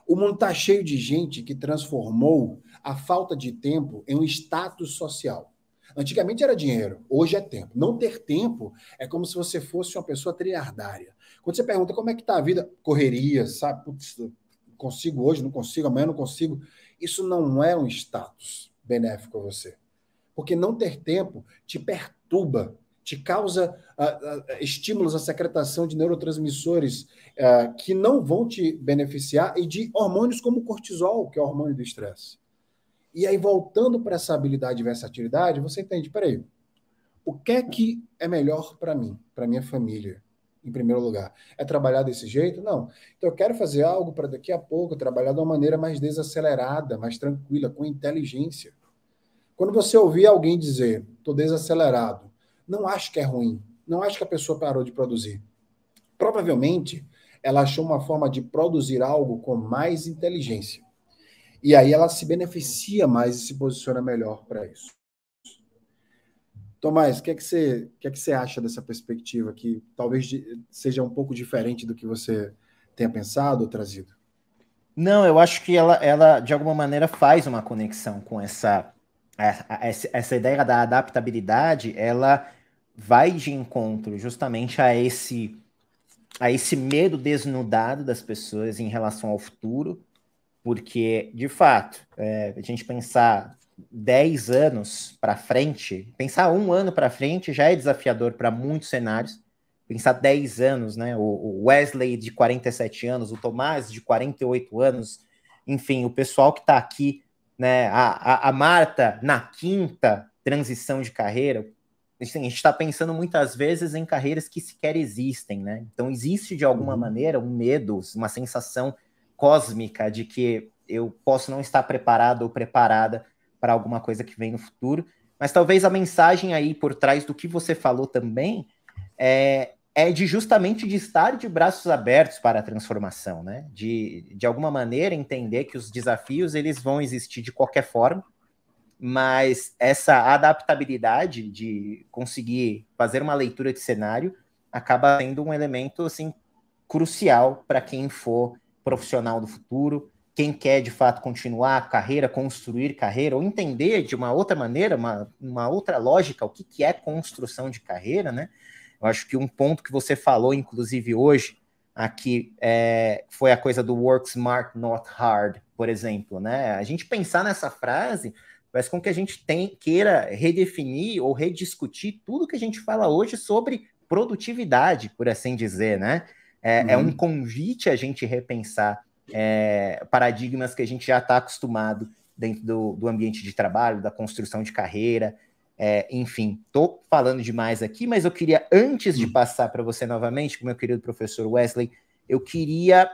O mundo está cheio de gente que transformou a falta de tempo em um status social. Antigamente era dinheiro, hoje é tempo. Não ter tempo é como se você fosse uma pessoa triardária. Quando você pergunta como é que está a vida, correria, sabe? Putz, consigo hoje, não consigo, amanhã não consigo. Isso não é um status benéfico a você. Porque não ter tempo te perturba, te causa uh, uh, estímulos à secretação de neurotransmissores uh, que não vão te beneficiar e de hormônios como o cortisol, que é o hormônio do estresse. E aí, voltando para essa habilidade e versatilidade, você entende, peraí, o que é que é melhor para mim, para minha família? em primeiro lugar. É trabalhar desse jeito? Não. Então eu quero fazer algo para daqui a pouco trabalhar de uma maneira mais desacelerada, mais tranquila, com inteligência. Quando você ouvir alguém dizer, estou desacelerado, não acho que é ruim, não acho que a pessoa parou de produzir. Provavelmente ela achou uma forma de produzir algo com mais inteligência. E aí ela se beneficia mais e se posiciona melhor para isso. Tomás, o que, é que, você, que, é que você acha dessa perspectiva que talvez seja um pouco diferente do que você tenha pensado ou trazido? Não, eu acho que ela, ela de alguma maneira faz uma conexão com essa, essa, essa ideia da adaptabilidade, ela vai de encontro justamente a esse a esse medo desnudado das pessoas em relação ao futuro, porque de fato é, a gente pensar 10 anos para frente, pensar um ano para frente já é desafiador para muitos cenários. Pensar 10 anos, né? O Wesley de 47 anos, o Tomás de 48 anos, enfim, o pessoal que está aqui, né? A, a, a, Marta na quinta transição de carreira. Assim, a gente está pensando muitas vezes em carreiras que sequer existem, né? Então existe de alguma uhum. maneira um medo, uma sensação cósmica de que eu posso não estar preparado ou preparada para alguma coisa que vem no futuro. Mas talvez a mensagem aí por trás do que você falou também é, é de justamente de estar de braços abertos para a transformação, né? De, de alguma maneira entender que os desafios eles vão existir de qualquer forma, mas essa adaptabilidade de conseguir fazer uma leitura de cenário acaba sendo um elemento assim crucial para quem for profissional do futuro, quem quer de fato continuar carreira, construir carreira, ou entender de uma outra maneira, uma, uma outra lógica, o que, que é construção de carreira, né? Eu acho que um ponto que você falou, inclusive hoje, aqui, é, foi a coisa do work smart, not hard, por exemplo, né? A gente pensar nessa frase faz com que a gente tem, queira redefinir ou rediscutir tudo que a gente fala hoje sobre produtividade, por assim dizer, né? É, uhum. é um uhum. convite a gente repensar é, paradigmas que a gente já está acostumado dentro do, do, ambiente de trabalho, da construção de carreira, é, enfim. Estou falando demais aqui, mas eu queria, antes de hum. passar para você novamente, com meu querido professor Wesley, eu queria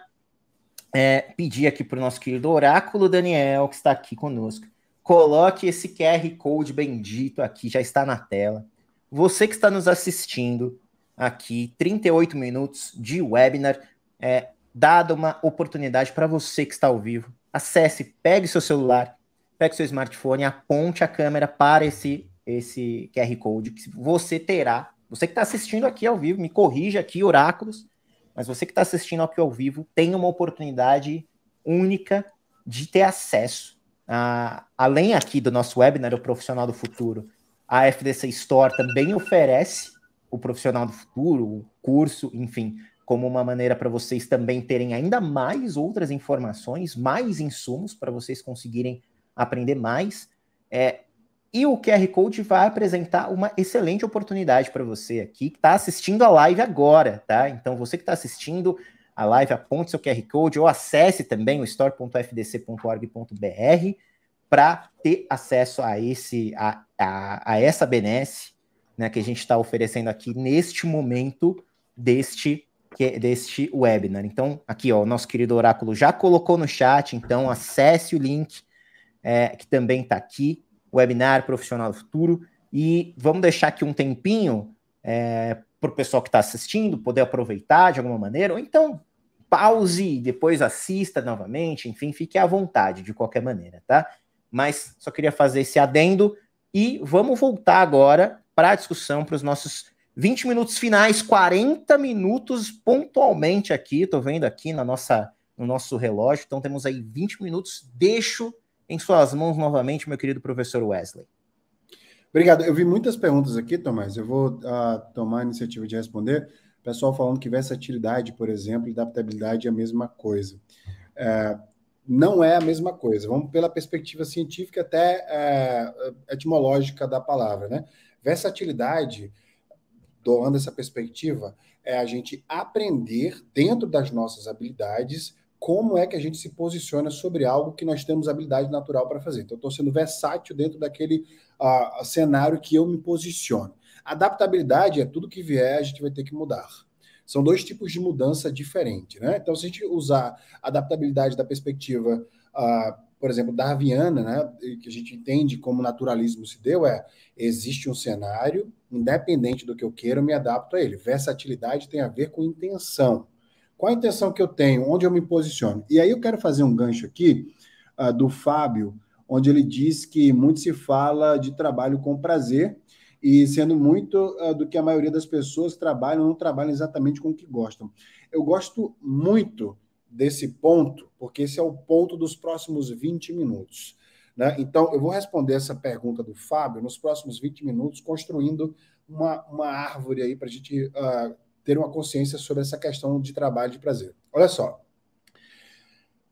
é, pedir aqui para o nosso querido oráculo Daniel, que está aqui conosco, coloque esse QR Code bendito aqui, já está na tela. Você que está nos assistindo aqui, 38 minutos de webinar, é, Dada uma oportunidade para você que está ao vivo. Acesse, pegue seu celular, pegue seu smartphone, aponte a câmera para esse, esse QR Code que você terá. Você que está assistindo aqui ao vivo, me corrija aqui, oráculos, mas você que está assistindo aqui ao vivo tem uma oportunidade única de ter acesso, a, além aqui do nosso webinar, o Profissional do Futuro, a FDC Store também oferece o Profissional do Futuro, o curso, enfim, como uma maneira para vocês também terem ainda mais outras informações, mais insumos para vocês conseguirem aprender mais. É, e o QR Code vai apresentar uma excelente oportunidade para você aqui que está assistindo a live agora, tá? Então, você que está assistindo a live, aponte seu QR Code ou acesse também o store.fdc.org.br para ter acesso a, esse, a, a, a essa BNS né, que a gente está oferecendo aqui neste momento deste que, deste webinar. Então, aqui, ó, o nosso querido Oráculo já colocou no chat, então acesse o link é, que também está aqui, webinar profissional do futuro, e vamos deixar aqui um tempinho é, para o pessoal que está assistindo poder aproveitar de alguma maneira, ou então pause e depois assista novamente, enfim, fique à vontade de qualquer maneira, tá? Mas só queria fazer esse adendo e vamos voltar agora para a discussão para os nossos 20 minutos finais, 40 minutos pontualmente aqui, tô vendo aqui na nossa no nosso relógio. Então temos aí 20 minutos. Deixo em suas mãos novamente, meu querido professor Wesley. Obrigado. Eu vi muitas perguntas aqui, Tomás. Eu vou uh, tomar a iniciativa de responder. O pessoal falando que versatilidade, por exemplo, e adaptabilidade é a mesma coisa. Uh, não é a mesma coisa. Vamos pela perspectiva científica até uh, etimológica da palavra, né? Versatilidade doando essa perspectiva, é a gente aprender dentro das nossas habilidades como é que a gente se posiciona sobre algo que nós temos habilidade natural para fazer. Então, eu estou sendo versátil dentro daquele uh, cenário que eu me posiciono. Adaptabilidade é tudo que vier, a gente vai ter que mudar. São dois tipos de mudança diferente, né? Então, se a gente usar adaptabilidade da perspectiva uh, por exemplo, darwiniana, né, que a gente entende como naturalismo se deu, é existe um cenário, independente do que eu queira, eu me adapto a ele. Versatilidade tem a ver com intenção. Qual a intenção que eu tenho? Onde eu me posiciono? E aí eu quero fazer um gancho aqui uh, do Fábio, onde ele diz que muito se fala de trabalho com prazer e sendo muito uh, do que a maioria das pessoas trabalham, não trabalham exatamente com o que gostam. Eu gosto muito desse ponto, porque esse é o ponto dos próximos 20 minutos. Né? Então, eu vou responder essa pergunta do Fábio nos próximos 20 minutos, construindo uma, uma árvore aí para a gente uh, ter uma consciência sobre essa questão de trabalho de prazer. Olha só.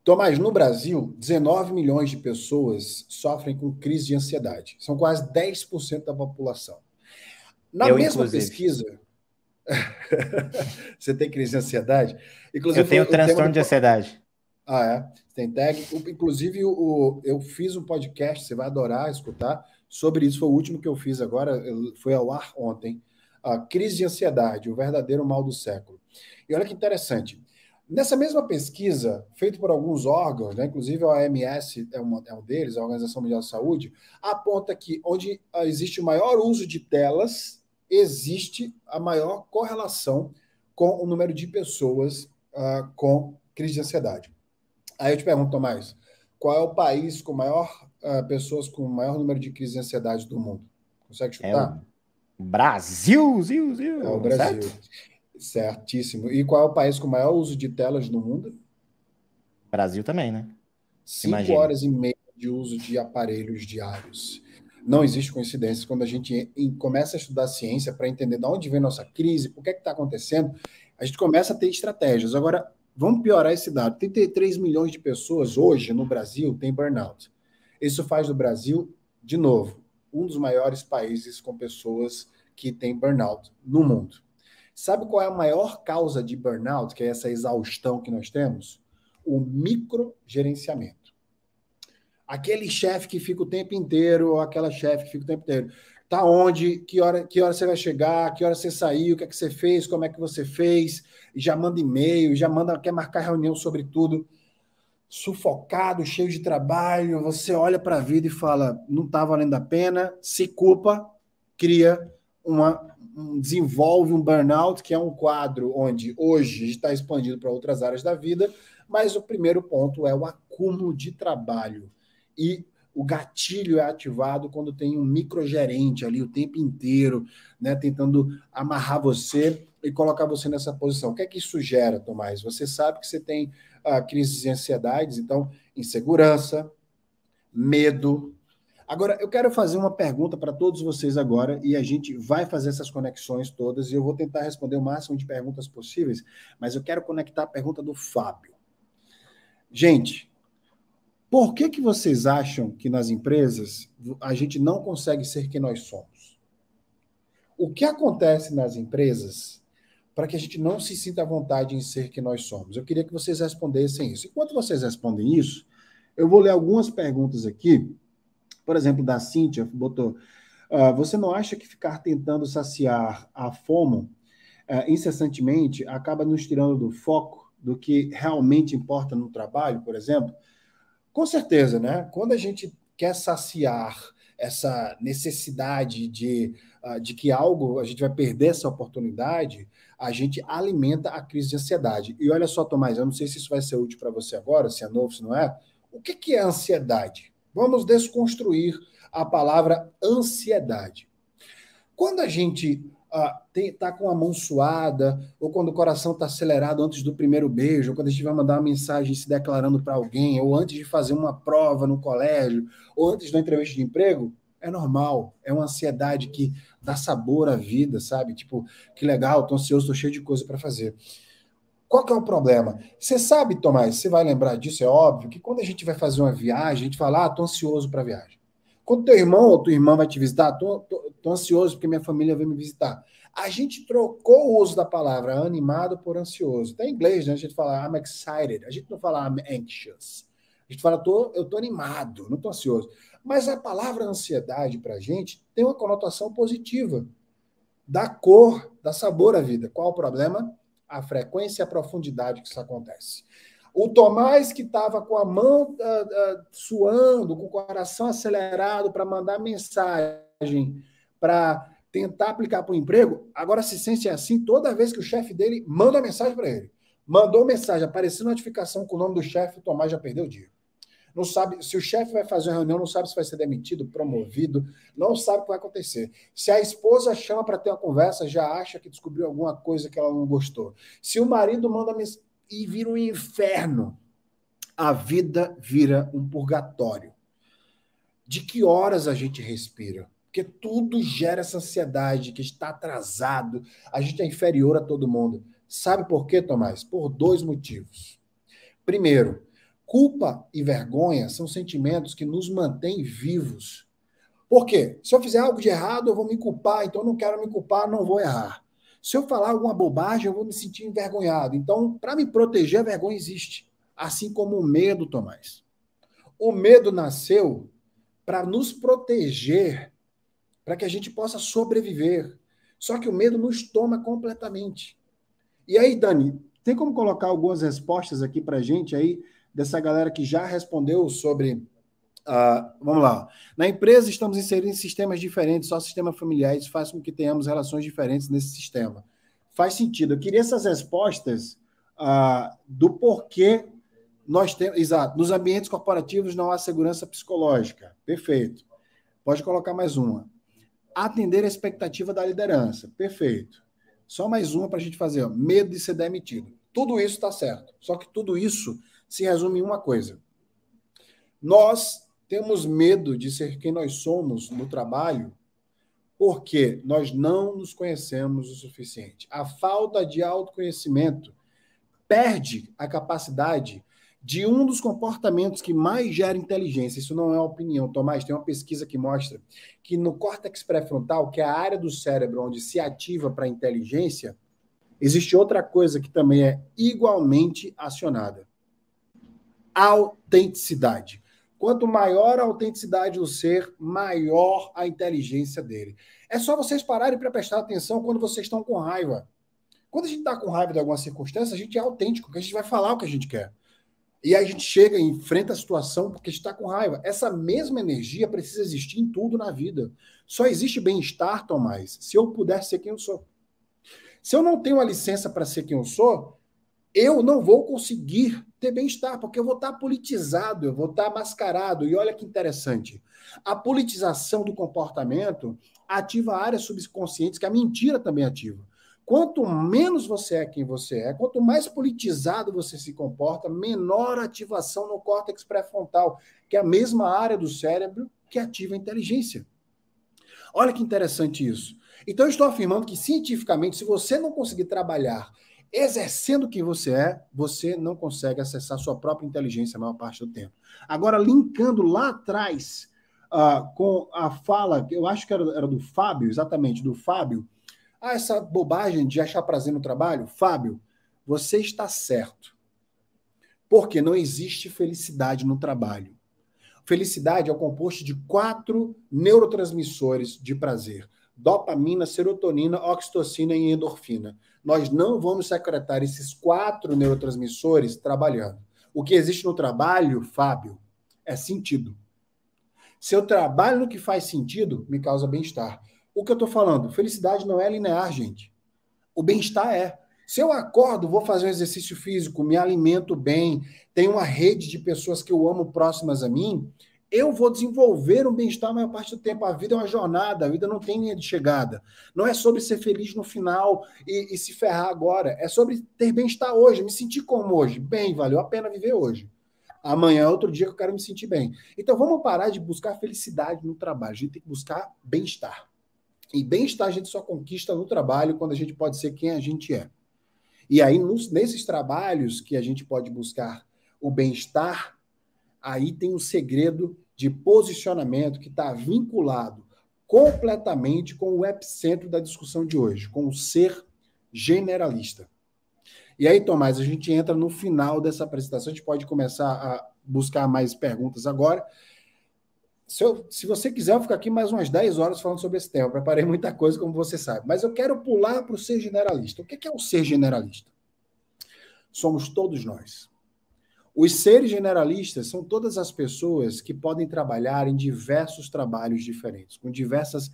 Tomás, no Brasil, 19 milhões de pessoas sofrem com crise de ansiedade. São quase 10% da população. Na eu, mesma inclusive. pesquisa, você tem crise de ansiedade? Inclusive, eu tenho transtorno de ansiedade. Ah, é? Tem tag. Inclusive, o, eu fiz um podcast, você vai adorar escutar, sobre isso. Foi o último que eu fiz agora, foi ao ar ontem. A crise de ansiedade, o verdadeiro mal do século. E olha que interessante. Nessa mesma pesquisa, feita por alguns órgãos, né, inclusive a OMS é, uma, é um deles, a Organização Mundial da Saúde, aponta que onde existe o maior uso de telas existe a maior correlação com o número de pessoas uh, com crise de ansiedade. Aí eu te pergunto, Tomás, qual é o país com maior uh, pessoas com maior número de crise de ansiedade do mundo? Consegue é chutar? É Brasil, Zil, É o é Brasil. Certo? Certíssimo. E qual é o país com maior uso de telas no mundo? Brasil também, né? Cinco Imagina. horas e meia de uso de aparelhos diários não existe coincidência quando a gente começa a estudar ciência para entender de onde vem nossa crise, o que é está acontecendo, a gente começa a ter estratégias. Agora, vamos piorar esse dado. 33 milhões de pessoas hoje no Brasil têm burnout. Isso faz do Brasil, de novo, um dos maiores países com pessoas que têm burnout no mundo. Sabe qual é a maior causa de burnout, que é essa exaustão que nós temos? O microgerenciamento. Aquele chefe que fica o tempo inteiro, ou aquela chefe que fica o tempo inteiro. Tá onde? Que hora, que hora você vai chegar? Que hora você saiu? O que é que você fez? Como é que você fez? já manda e-mail, já manda, quer marcar reunião sobre tudo. Sufocado, cheio de trabalho, você olha para a vida e fala: não tá valendo a pena, se culpa, cria uma, um, desenvolve um burnout, que é um quadro onde hoje está expandido para outras áreas da vida, mas o primeiro ponto é o acúmulo de trabalho e o gatilho é ativado quando tem um microgerente ali o tempo inteiro, né, tentando amarrar você e colocar você nessa posição. O que é que isso gera, Tomás? Você sabe que você tem ah, crises de ansiedades, então insegurança, medo. Agora, eu quero fazer uma pergunta para todos vocês agora e a gente vai fazer essas conexões todas e eu vou tentar responder o máximo de perguntas possíveis, mas eu quero conectar a pergunta do Fábio. Gente, por que, que vocês acham que nas empresas a gente não consegue ser quem nós somos? O que acontece nas empresas para que a gente não se sinta à vontade em ser quem nós somos? Eu queria que vocês respondessem isso. Enquanto vocês respondem isso, eu vou ler algumas perguntas aqui. Por exemplo, da Cíntia, botou: ah, Você não acha que ficar tentando saciar a fome eh, incessantemente acaba nos tirando do foco do que realmente importa no trabalho, por exemplo? Com certeza, né? Quando a gente quer saciar essa necessidade de, ah, de que algo, a gente vai perder essa oportunidade, a gente alimenta a crise de ansiedade. E olha só, Tomás, eu não sei se isso vai ser útil para você agora, se é novo, se não é. O que, que é ansiedade? Vamos desconstruir a palavra ansiedade. Quando a gente está com a mão suada, ou quando o coração está acelerado antes do primeiro beijo, ou quando a gente vai mandar uma mensagem se declarando para alguém, ou antes de fazer uma prova no colégio, ou antes da entrevista de emprego, é normal, é uma ansiedade que dá sabor à vida, sabe? Tipo, que legal, tô ansioso, tô cheio de coisa para fazer. Qual que é o problema? Você sabe, Tomás, você vai lembrar disso, é óbvio, que quando a gente vai fazer uma viagem, a gente fala, ah, tô ansioso para viagem. Quando teu irmão ou tua irmã vai te visitar, tô, tô, tô ansioso porque minha família vem me visitar. A gente trocou o uso da palavra animado por ansioso. Tem inglês, né? A gente fala I'm excited. A gente não fala I'm anxious. A gente fala tô, eu tô animado, não tô ansioso. Mas a palavra ansiedade para a gente tem uma conotação positiva. Dá cor, dá sabor à vida. Qual o problema? A frequência e a profundidade que isso acontece. O Tomás, que estava com a mão uh, uh, suando, com o coração acelerado para mandar mensagem, para tentar aplicar para o emprego, agora se sente assim toda vez que o chefe dele manda mensagem para ele. Mandou mensagem, apareceu notificação com o nome do chefe, o Tomás já perdeu o dia. Não sabe se o chefe vai fazer uma reunião, não sabe se vai ser demitido, promovido, não sabe o que vai acontecer. Se a esposa chama para ter uma conversa, já acha que descobriu alguma coisa que ela não gostou. Se o marido manda mensagem, e vira um inferno. A vida vira um purgatório. De que horas a gente respira? Porque tudo gera essa ansiedade que está atrasado, a gente é inferior a todo mundo. Sabe por quê, Tomás? Por dois motivos. Primeiro, culpa e vergonha são sentimentos que nos mantêm vivos. Por quê? Se eu fizer algo de errado, eu vou me culpar, então eu não quero me culpar, não vou errar. Se eu falar alguma bobagem, eu vou me sentir envergonhado. Então, para me proteger, a vergonha existe. Assim como o medo, Tomás. O medo nasceu para nos proteger, para que a gente possa sobreviver. Só que o medo nos toma completamente. E aí, Dani, tem como colocar algumas respostas aqui para gente aí, dessa galera que já respondeu sobre ah, vamos lá. Na empresa, estamos inseridos em sistemas diferentes, só sistema familiar, isso faz com que tenhamos relações diferentes nesse sistema. Faz sentido. Eu queria essas respostas ah, do porquê nós temos. Exato. Nos ambientes corporativos não há segurança psicológica. Perfeito. Pode colocar mais uma. Atender a expectativa da liderança. Perfeito. Só mais uma para a gente fazer. Ó. Medo de ser demitido. Tudo isso está certo. Só que tudo isso se resume em uma coisa. Nós temos medo de ser quem nós somos no trabalho porque nós não nos conhecemos o suficiente. A falta de autoconhecimento perde a capacidade de um dos comportamentos que mais gera inteligência. Isso não é opinião, Tomás. Tem uma pesquisa que mostra que no córtex pré-frontal, que é a área do cérebro onde se ativa para a inteligência, existe outra coisa que também é igualmente acionada: autenticidade. Quanto maior a autenticidade do ser, maior a inteligência dele. É só vocês pararem para prestar atenção quando vocês estão com raiva. Quando a gente está com raiva de alguma circunstância, a gente é autêntico, que a gente vai falar o que a gente quer. E aí a gente chega e enfrenta a situação porque está com raiva. Essa mesma energia precisa existir em tudo na vida. Só existe bem-estar, Tomás, se eu puder ser quem eu sou. Se eu não tenho a licença para ser quem eu sou, eu não vou conseguir ter bem-estar, porque eu vou estar politizado, eu vou estar mascarado. E olha que interessante. A politização do comportamento ativa áreas subconscientes que a mentira também ativa. Quanto menos você é quem você é, quanto mais politizado você se comporta, menor ativação no córtex pré-frontal, que é a mesma área do cérebro que ativa a inteligência. Olha que interessante isso. Então, eu estou afirmando que cientificamente, se você não conseguir trabalhar Exercendo o que você é, você não consegue acessar sua própria inteligência a maior parte do tempo. Agora, linkando lá atrás uh, com a fala, eu acho que era, era do Fábio, exatamente, do Fábio. Ah, essa bobagem de achar prazer no trabalho? Fábio, você está certo. Porque não existe felicidade no trabalho. Felicidade é o composto de quatro neurotransmissores de prazer: dopamina, serotonina, oxitocina e endorfina nós não vamos secretar esses quatro neurotransmissores trabalhando. O que existe no trabalho, Fábio, é sentido. Se eu trabalho no que faz sentido, me causa bem-estar. O que eu estou falando? Felicidade não é linear, gente. O bem-estar é. Se eu acordo, vou fazer um exercício físico, me alimento bem, tenho uma rede de pessoas que eu amo próximas a mim, eu vou desenvolver um bem-estar a maior parte do tempo. A vida é uma jornada, a vida não tem linha de chegada. Não é sobre ser feliz no final e, e se ferrar agora. É sobre ter bem-estar hoje, me sentir como hoje. Bem, valeu a pena viver hoje. Amanhã é outro dia que eu quero me sentir bem. Então vamos parar de buscar felicidade no trabalho. A gente tem que buscar bem-estar. E bem-estar a gente só conquista no trabalho quando a gente pode ser quem a gente é. E aí, nos, nesses trabalhos que a gente pode buscar o bem-estar, aí tem um segredo de posicionamento que está vinculado completamente com o epicentro da discussão de hoje, com o ser generalista. E aí, Tomás, a gente entra no final dessa apresentação, a gente pode começar a buscar mais perguntas agora. Se, eu, se você quiser, eu fico aqui mais umas 10 horas falando sobre esse tema. Eu preparei muita coisa, como você sabe. Mas eu quero pular para o ser generalista. O é que é o ser generalista? Somos todos nós os seres generalistas são todas as pessoas que podem trabalhar em diversos trabalhos diferentes, com diversas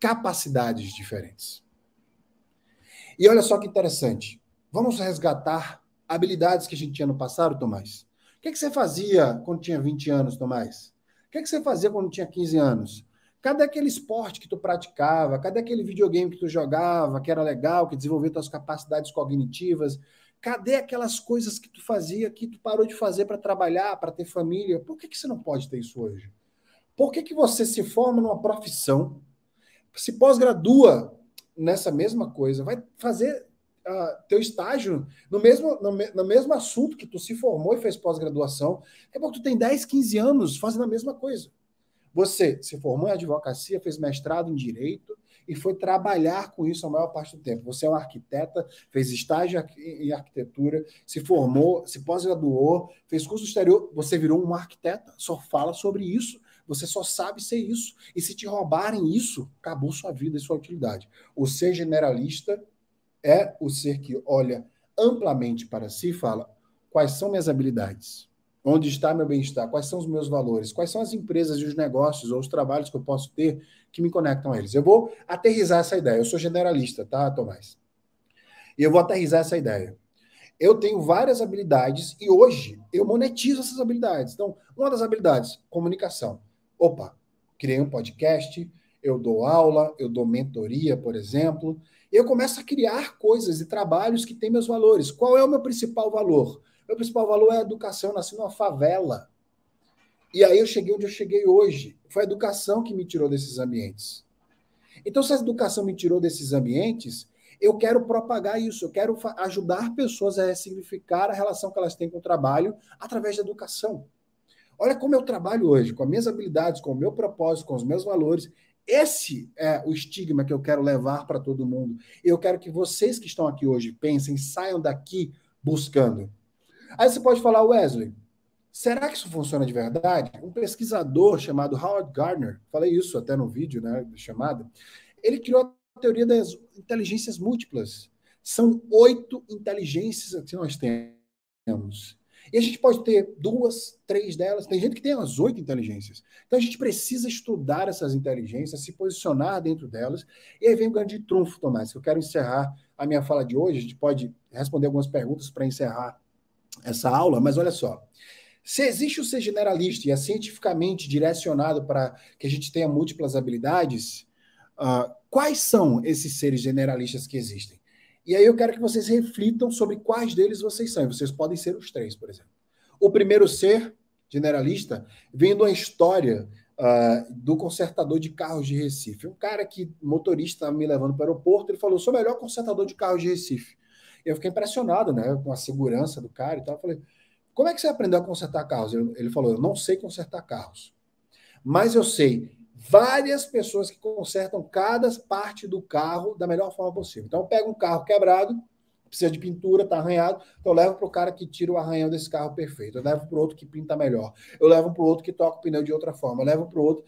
capacidades diferentes. E olha só que interessante. Vamos resgatar habilidades que a gente tinha no passado, Tomás. O que, é que você fazia quando tinha 20 anos, Tomás? O que, é que você fazia quando tinha 15 anos? Cadê aquele esporte que tu praticava? Cadê aquele videogame que tu jogava, que era legal, que desenvolvia tuas capacidades cognitivas? Cadê aquelas coisas que tu fazia, que tu parou de fazer para trabalhar, para ter família? Por que, que você não pode ter isso hoje? Por que, que você se forma numa profissão, se pós-gradua nessa mesma coisa, vai fazer uh, teu estágio no mesmo, no, me, no, mesmo assunto que tu se formou e fez pós-graduação? É porque tu tem 10, 15 anos fazendo a mesma coisa. Você se formou em advocacia, fez mestrado em direito, e foi trabalhar com isso a maior parte do tempo. Você é um arquiteta, fez estágio em arquitetura, se formou, se pós-graduou, fez curso exterior, você virou um arquiteta, só fala sobre isso. Você só sabe ser isso. E se te roubarem isso, acabou sua vida e sua utilidade. O ser generalista é o ser que olha amplamente para si e fala: quais são minhas habilidades? Onde está meu bem-estar? Quais são os meus valores? Quais são as empresas e os negócios ou os trabalhos que eu posso ter que me conectam a eles? Eu vou aterrizar essa ideia. Eu sou generalista, tá, Tomás? E eu vou aterrizar essa ideia. Eu tenho várias habilidades e hoje eu monetizo essas habilidades. Então, uma das habilidades, comunicação. Opa, criei um podcast, eu dou aula, eu dou mentoria, por exemplo. Eu começo a criar coisas e trabalhos que têm meus valores. Qual é o meu principal valor? Meu principal valor é a educação. Eu nasci numa favela. E aí eu cheguei onde eu cheguei hoje. Foi a educação que me tirou desses ambientes. Então, se a educação me tirou desses ambientes, eu quero propagar isso, eu quero ajudar pessoas a ressignificar a relação que elas têm com o trabalho através da educação. Olha como eu trabalho hoje, com as minhas habilidades, com o meu propósito, com os meus valores. Esse é o estigma que eu quero levar para todo mundo. Eu quero que vocês que estão aqui hoje pensem, saiam daqui buscando. Aí você pode falar, Wesley, será que isso funciona de verdade? Um pesquisador chamado Howard Gardner, falei isso até no vídeo, né, chamada, ele criou a teoria das inteligências múltiplas. São oito inteligências que nós temos. E a gente pode ter duas, três delas. Tem gente que tem as oito inteligências. Então a gente precisa estudar essas inteligências, se posicionar dentro delas. E aí vem o grande trunfo, Tomás, que eu quero encerrar a minha fala de hoje. A gente pode responder algumas perguntas para encerrar essa aula, mas olha só. Se existe o ser generalista e é cientificamente direcionado para que a gente tenha múltiplas habilidades, uh, quais são esses seres generalistas que existem? E aí eu quero que vocês reflitam sobre quais deles vocês são. Vocês podem ser os três, por exemplo. O primeiro ser generalista vem de uma história uh, do consertador de carros de Recife. Um cara que, motorista, me levando para o aeroporto, ele falou: sou o melhor consertador de carros de Recife. Eu fiquei impressionado, né, com a segurança do cara e tal. Eu falei, como é que você aprendeu a consertar carros? Ele falou, eu não sei consertar carros, mas eu sei várias pessoas que consertam cada parte do carro da melhor forma possível. Então, eu pego um carro quebrado, precisa de pintura, está arranhado, então eu levo para o cara que tira o arranhão desse carro perfeito, eu levo para o outro que pinta melhor, eu levo para o outro que toca o pneu de outra forma, eu levo para o outro.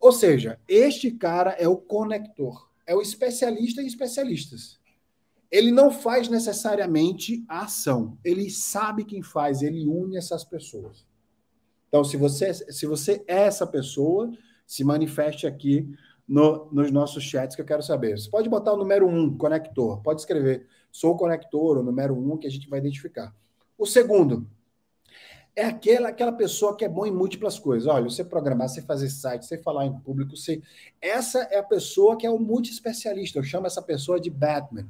Ou seja, este cara é o conector, é o especialista em especialistas ele não faz necessariamente a ação, ele sabe quem faz, ele une essas pessoas. Então, se você, se você é essa pessoa, se manifeste aqui no, nos nossos chats que eu quero saber. Você pode botar o número um, conector, pode escrever, sou o conector, o número um, que a gente vai identificar. O segundo, é aquela, aquela pessoa que é bom em múltiplas coisas. Olha, você programar, você fazer site, você falar em público, você... essa é a pessoa que é o multi-especialista. Eu chamo essa pessoa de Batman.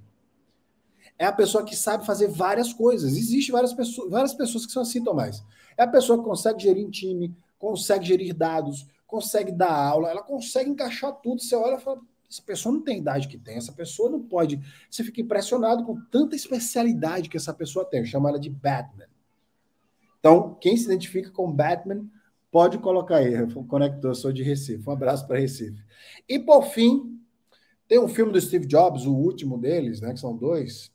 É a pessoa que sabe fazer várias coisas. Existem várias pessoas, várias pessoas que são assim, Tomás. É a pessoa que consegue gerir um time, consegue gerir dados, consegue dar aula, ela consegue encaixar tudo. Você olha e fala, essa pessoa não tem idade que tem, essa pessoa não pode. Você fica impressionado com tanta especialidade que essa pessoa tem, chama ela de Batman. Então, quem se identifica com Batman, pode colocar aí, conector, sou de Recife. Um abraço para Recife. E por fim, tem um filme do Steve Jobs, o último deles, né, que são dois,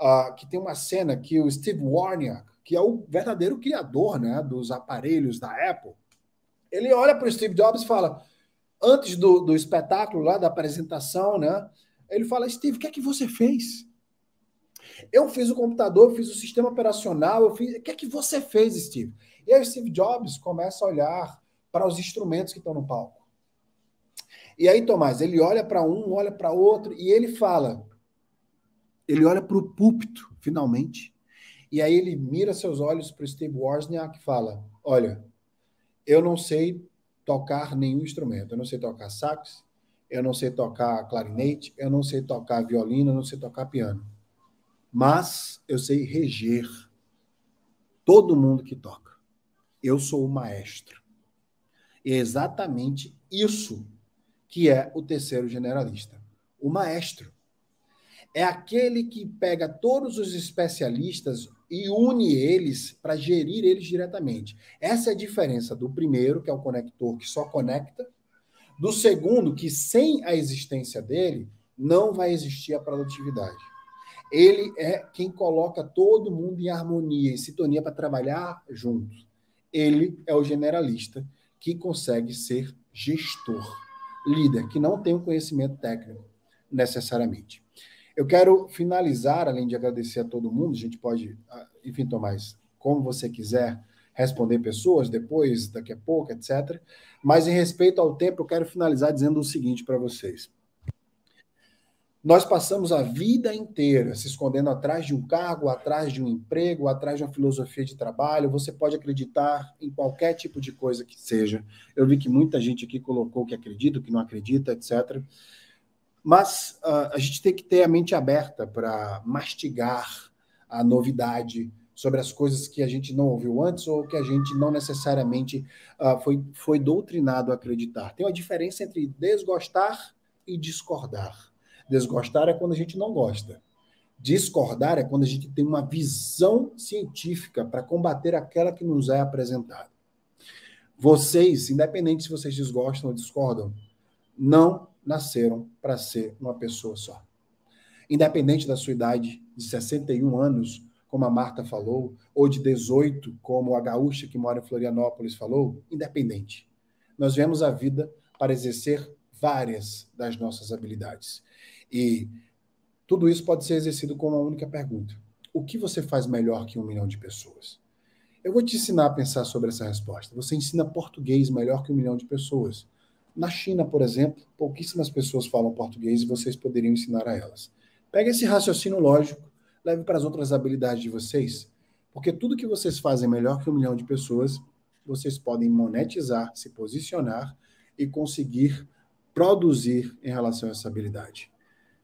uh, que tem uma cena que o Steve Wozniak, que é o verdadeiro criador né, dos aparelhos da Apple, ele olha para o Steve Jobs e fala, antes do, do espetáculo lá, da apresentação, né, ele fala, Steve, o que é que você fez? Eu fiz o computador, eu fiz o sistema operacional, eu fiz. O que é que você fez, Steve? E aí o Steve Jobs começa a olhar para os instrumentos que estão no palco. E aí, Tomás, ele olha para um, olha para outro e ele fala: ele olha para o púlpito, finalmente, e aí ele mira seus olhos para o Steve Wozniak e fala: Olha, eu não sei tocar nenhum instrumento, eu não sei tocar sax, eu não sei tocar clarinete, eu não sei tocar violino, eu não sei tocar piano, mas eu sei reger todo mundo que toca. Eu sou o maestro. E é exatamente isso que é o terceiro generalista, o maestro é aquele que pega todos os especialistas e une eles para gerir eles diretamente. Essa é a diferença do primeiro, que é o conector que só conecta, do segundo, que sem a existência dele, não vai existir a produtividade. Ele é quem coloca todo mundo em harmonia, em sintonia para trabalhar juntos. Ele é o generalista que consegue ser gestor, líder, que não tem o conhecimento técnico necessariamente. Eu quero finalizar, além de agradecer a todo mundo, a gente pode, ah, enfim, Tomás, como você quiser responder pessoas depois, daqui a pouco, etc. Mas em respeito ao tempo, eu quero finalizar dizendo o seguinte para vocês. Nós passamos a vida inteira se escondendo atrás de um cargo, atrás de um emprego, atrás de uma filosofia de trabalho. Você pode acreditar em qualquer tipo de coisa que seja. Eu vi que muita gente aqui colocou que acredita, que não acredita, etc mas uh, a gente tem que ter a mente aberta para mastigar a novidade sobre as coisas que a gente não ouviu antes ou que a gente não necessariamente uh, foi, foi doutrinado a acreditar. Tem uma diferença entre desgostar e discordar. Desgostar é quando a gente não gosta. Discordar é quando a gente tem uma visão científica para combater aquela que nos é apresentada. Vocês, independente se vocês desgostam ou discordam, não nasceram para ser uma pessoa só. Independente da sua idade, de 61 anos, como a Marta falou, ou de 18, como a gaúcha que mora em Florianópolis falou, independente. Nós vemos a vida para exercer várias das nossas habilidades. E tudo isso pode ser exercido com uma única pergunta: O que você faz melhor que um milhão de pessoas? Eu vou te ensinar a pensar sobre essa resposta. Você ensina português melhor que um milhão de pessoas. Na China, por exemplo, pouquíssimas pessoas falam português e vocês poderiam ensinar a elas. Pega esse raciocínio lógico, leve para as outras habilidades de vocês, porque tudo que vocês fazem melhor que um milhão de pessoas, vocês podem monetizar, se posicionar e conseguir produzir em relação a essa habilidade.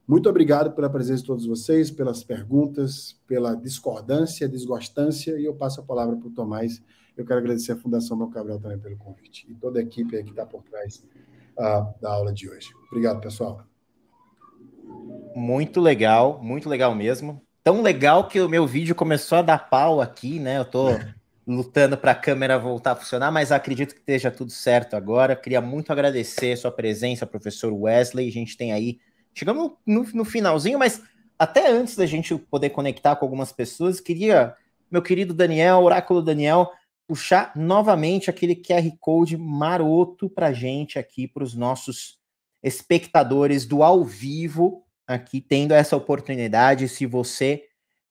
Muito obrigado pela presença de todos vocês, pelas perguntas, pela discordância, desgostância, e eu passo a palavra para o Tomás eu quero agradecer a Fundação Dom Cabral também pelo convite e toda a equipe que está por trás uh, da aula de hoje. Obrigado, pessoal. Muito legal, muito legal mesmo. Tão legal que o meu vídeo começou a dar pau aqui, né? Eu tô lutando para a câmera voltar a funcionar, mas acredito que esteja tudo certo agora. Queria muito agradecer sua presença, professor Wesley. A gente tem aí. Chegamos no, no finalzinho, mas até antes da gente poder conectar com algumas pessoas, queria, meu querido Daniel, Oráculo Daniel, puxar novamente aquele QR Code maroto para gente aqui, para os nossos espectadores do ao vivo aqui, tendo essa oportunidade. Se você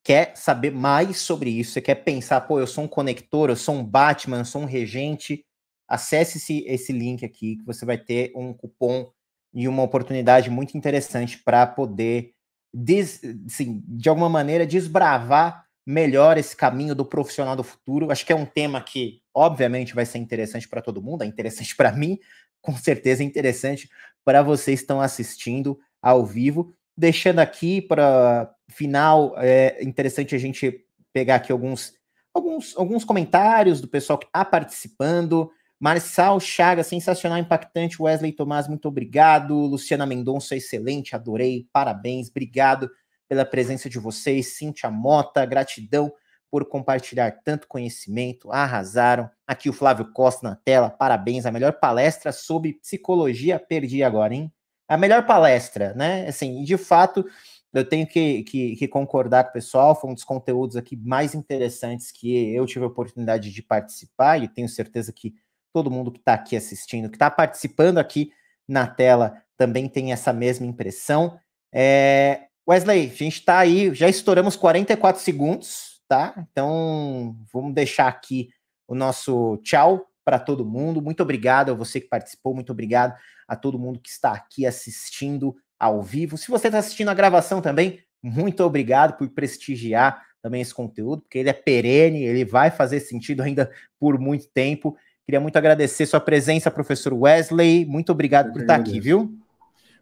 quer saber mais sobre isso, você quer pensar, pô, eu sou um conector, eu sou um Batman, eu sou um regente, acesse esse, esse link aqui que você vai ter um cupom e uma oportunidade muito interessante para poder, des, assim, de alguma maneira, desbravar melhor esse caminho do profissional do futuro. Acho que é um tema que, obviamente, vai ser interessante para todo mundo, é interessante para mim, com certeza é interessante para vocês que estão assistindo ao vivo. Deixando aqui para final, é interessante a gente pegar aqui alguns, alguns, alguns comentários do pessoal que está participando. Marçal Chaga, sensacional, impactante. Wesley Tomás, muito obrigado. Luciana Mendonça, excelente, adorei. Parabéns, obrigado pela presença de vocês. Cintia Mota, gratidão por compartilhar tanto conhecimento. Arrasaram. Aqui o Flávio Costa na tela. Parabéns. A melhor palestra sobre psicologia. Perdi agora, hein? A melhor palestra, né? Assim, de fato, eu tenho que, que, que, concordar com o pessoal, foi um dos conteúdos aqui mais interessantes que eu tive a oportunidade de participar, e tenho certeza que todo mundo que está aqui assistindo, que está participando aqui na tela, também tem essa mesma impressão. É, Wesley, a gente está aí, já estouramos 44 segundos, tá? Então, vamos deixar aqui o nosso tchau para todo mundo. Muito obrigado a você que participou, muito obrigado a todo mundo que está aqui assistindo ao vivo. Se você está assistindo a gravação também, muito obrigado por prestigiar também esse conteúdo, porque ele é perene, ele vai fazer sentido ainda por muito tempo. Queria muito agradecer sua presença, professor Wesley. Muito obrigado por estar aqui, viu?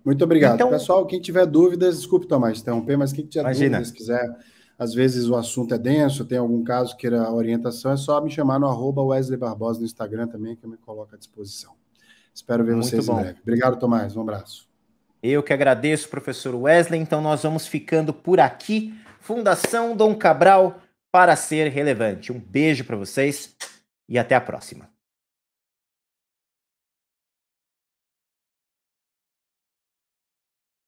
Muito obrigado. Então... Pessoal, quem tiver dúvidas, desculpe, Tomás, interromper, mas quem tiver Imagina. dúvidas, quiser, às vezes o assunto é denso, tem algum caso queira orientação, é só me chamar no arroba Wesley Barbosa no Instagram também, que eu me coloco à disposição. Espero ver Muito vocês bom. em breve. Obrigado, Tomás. Um abraço. Eu que agradeço, professor Wesley. Então, nós vamos ficando por aqui. Fundação Dom Cabral para ser relevante. Um beijo para vocês e até a próxima.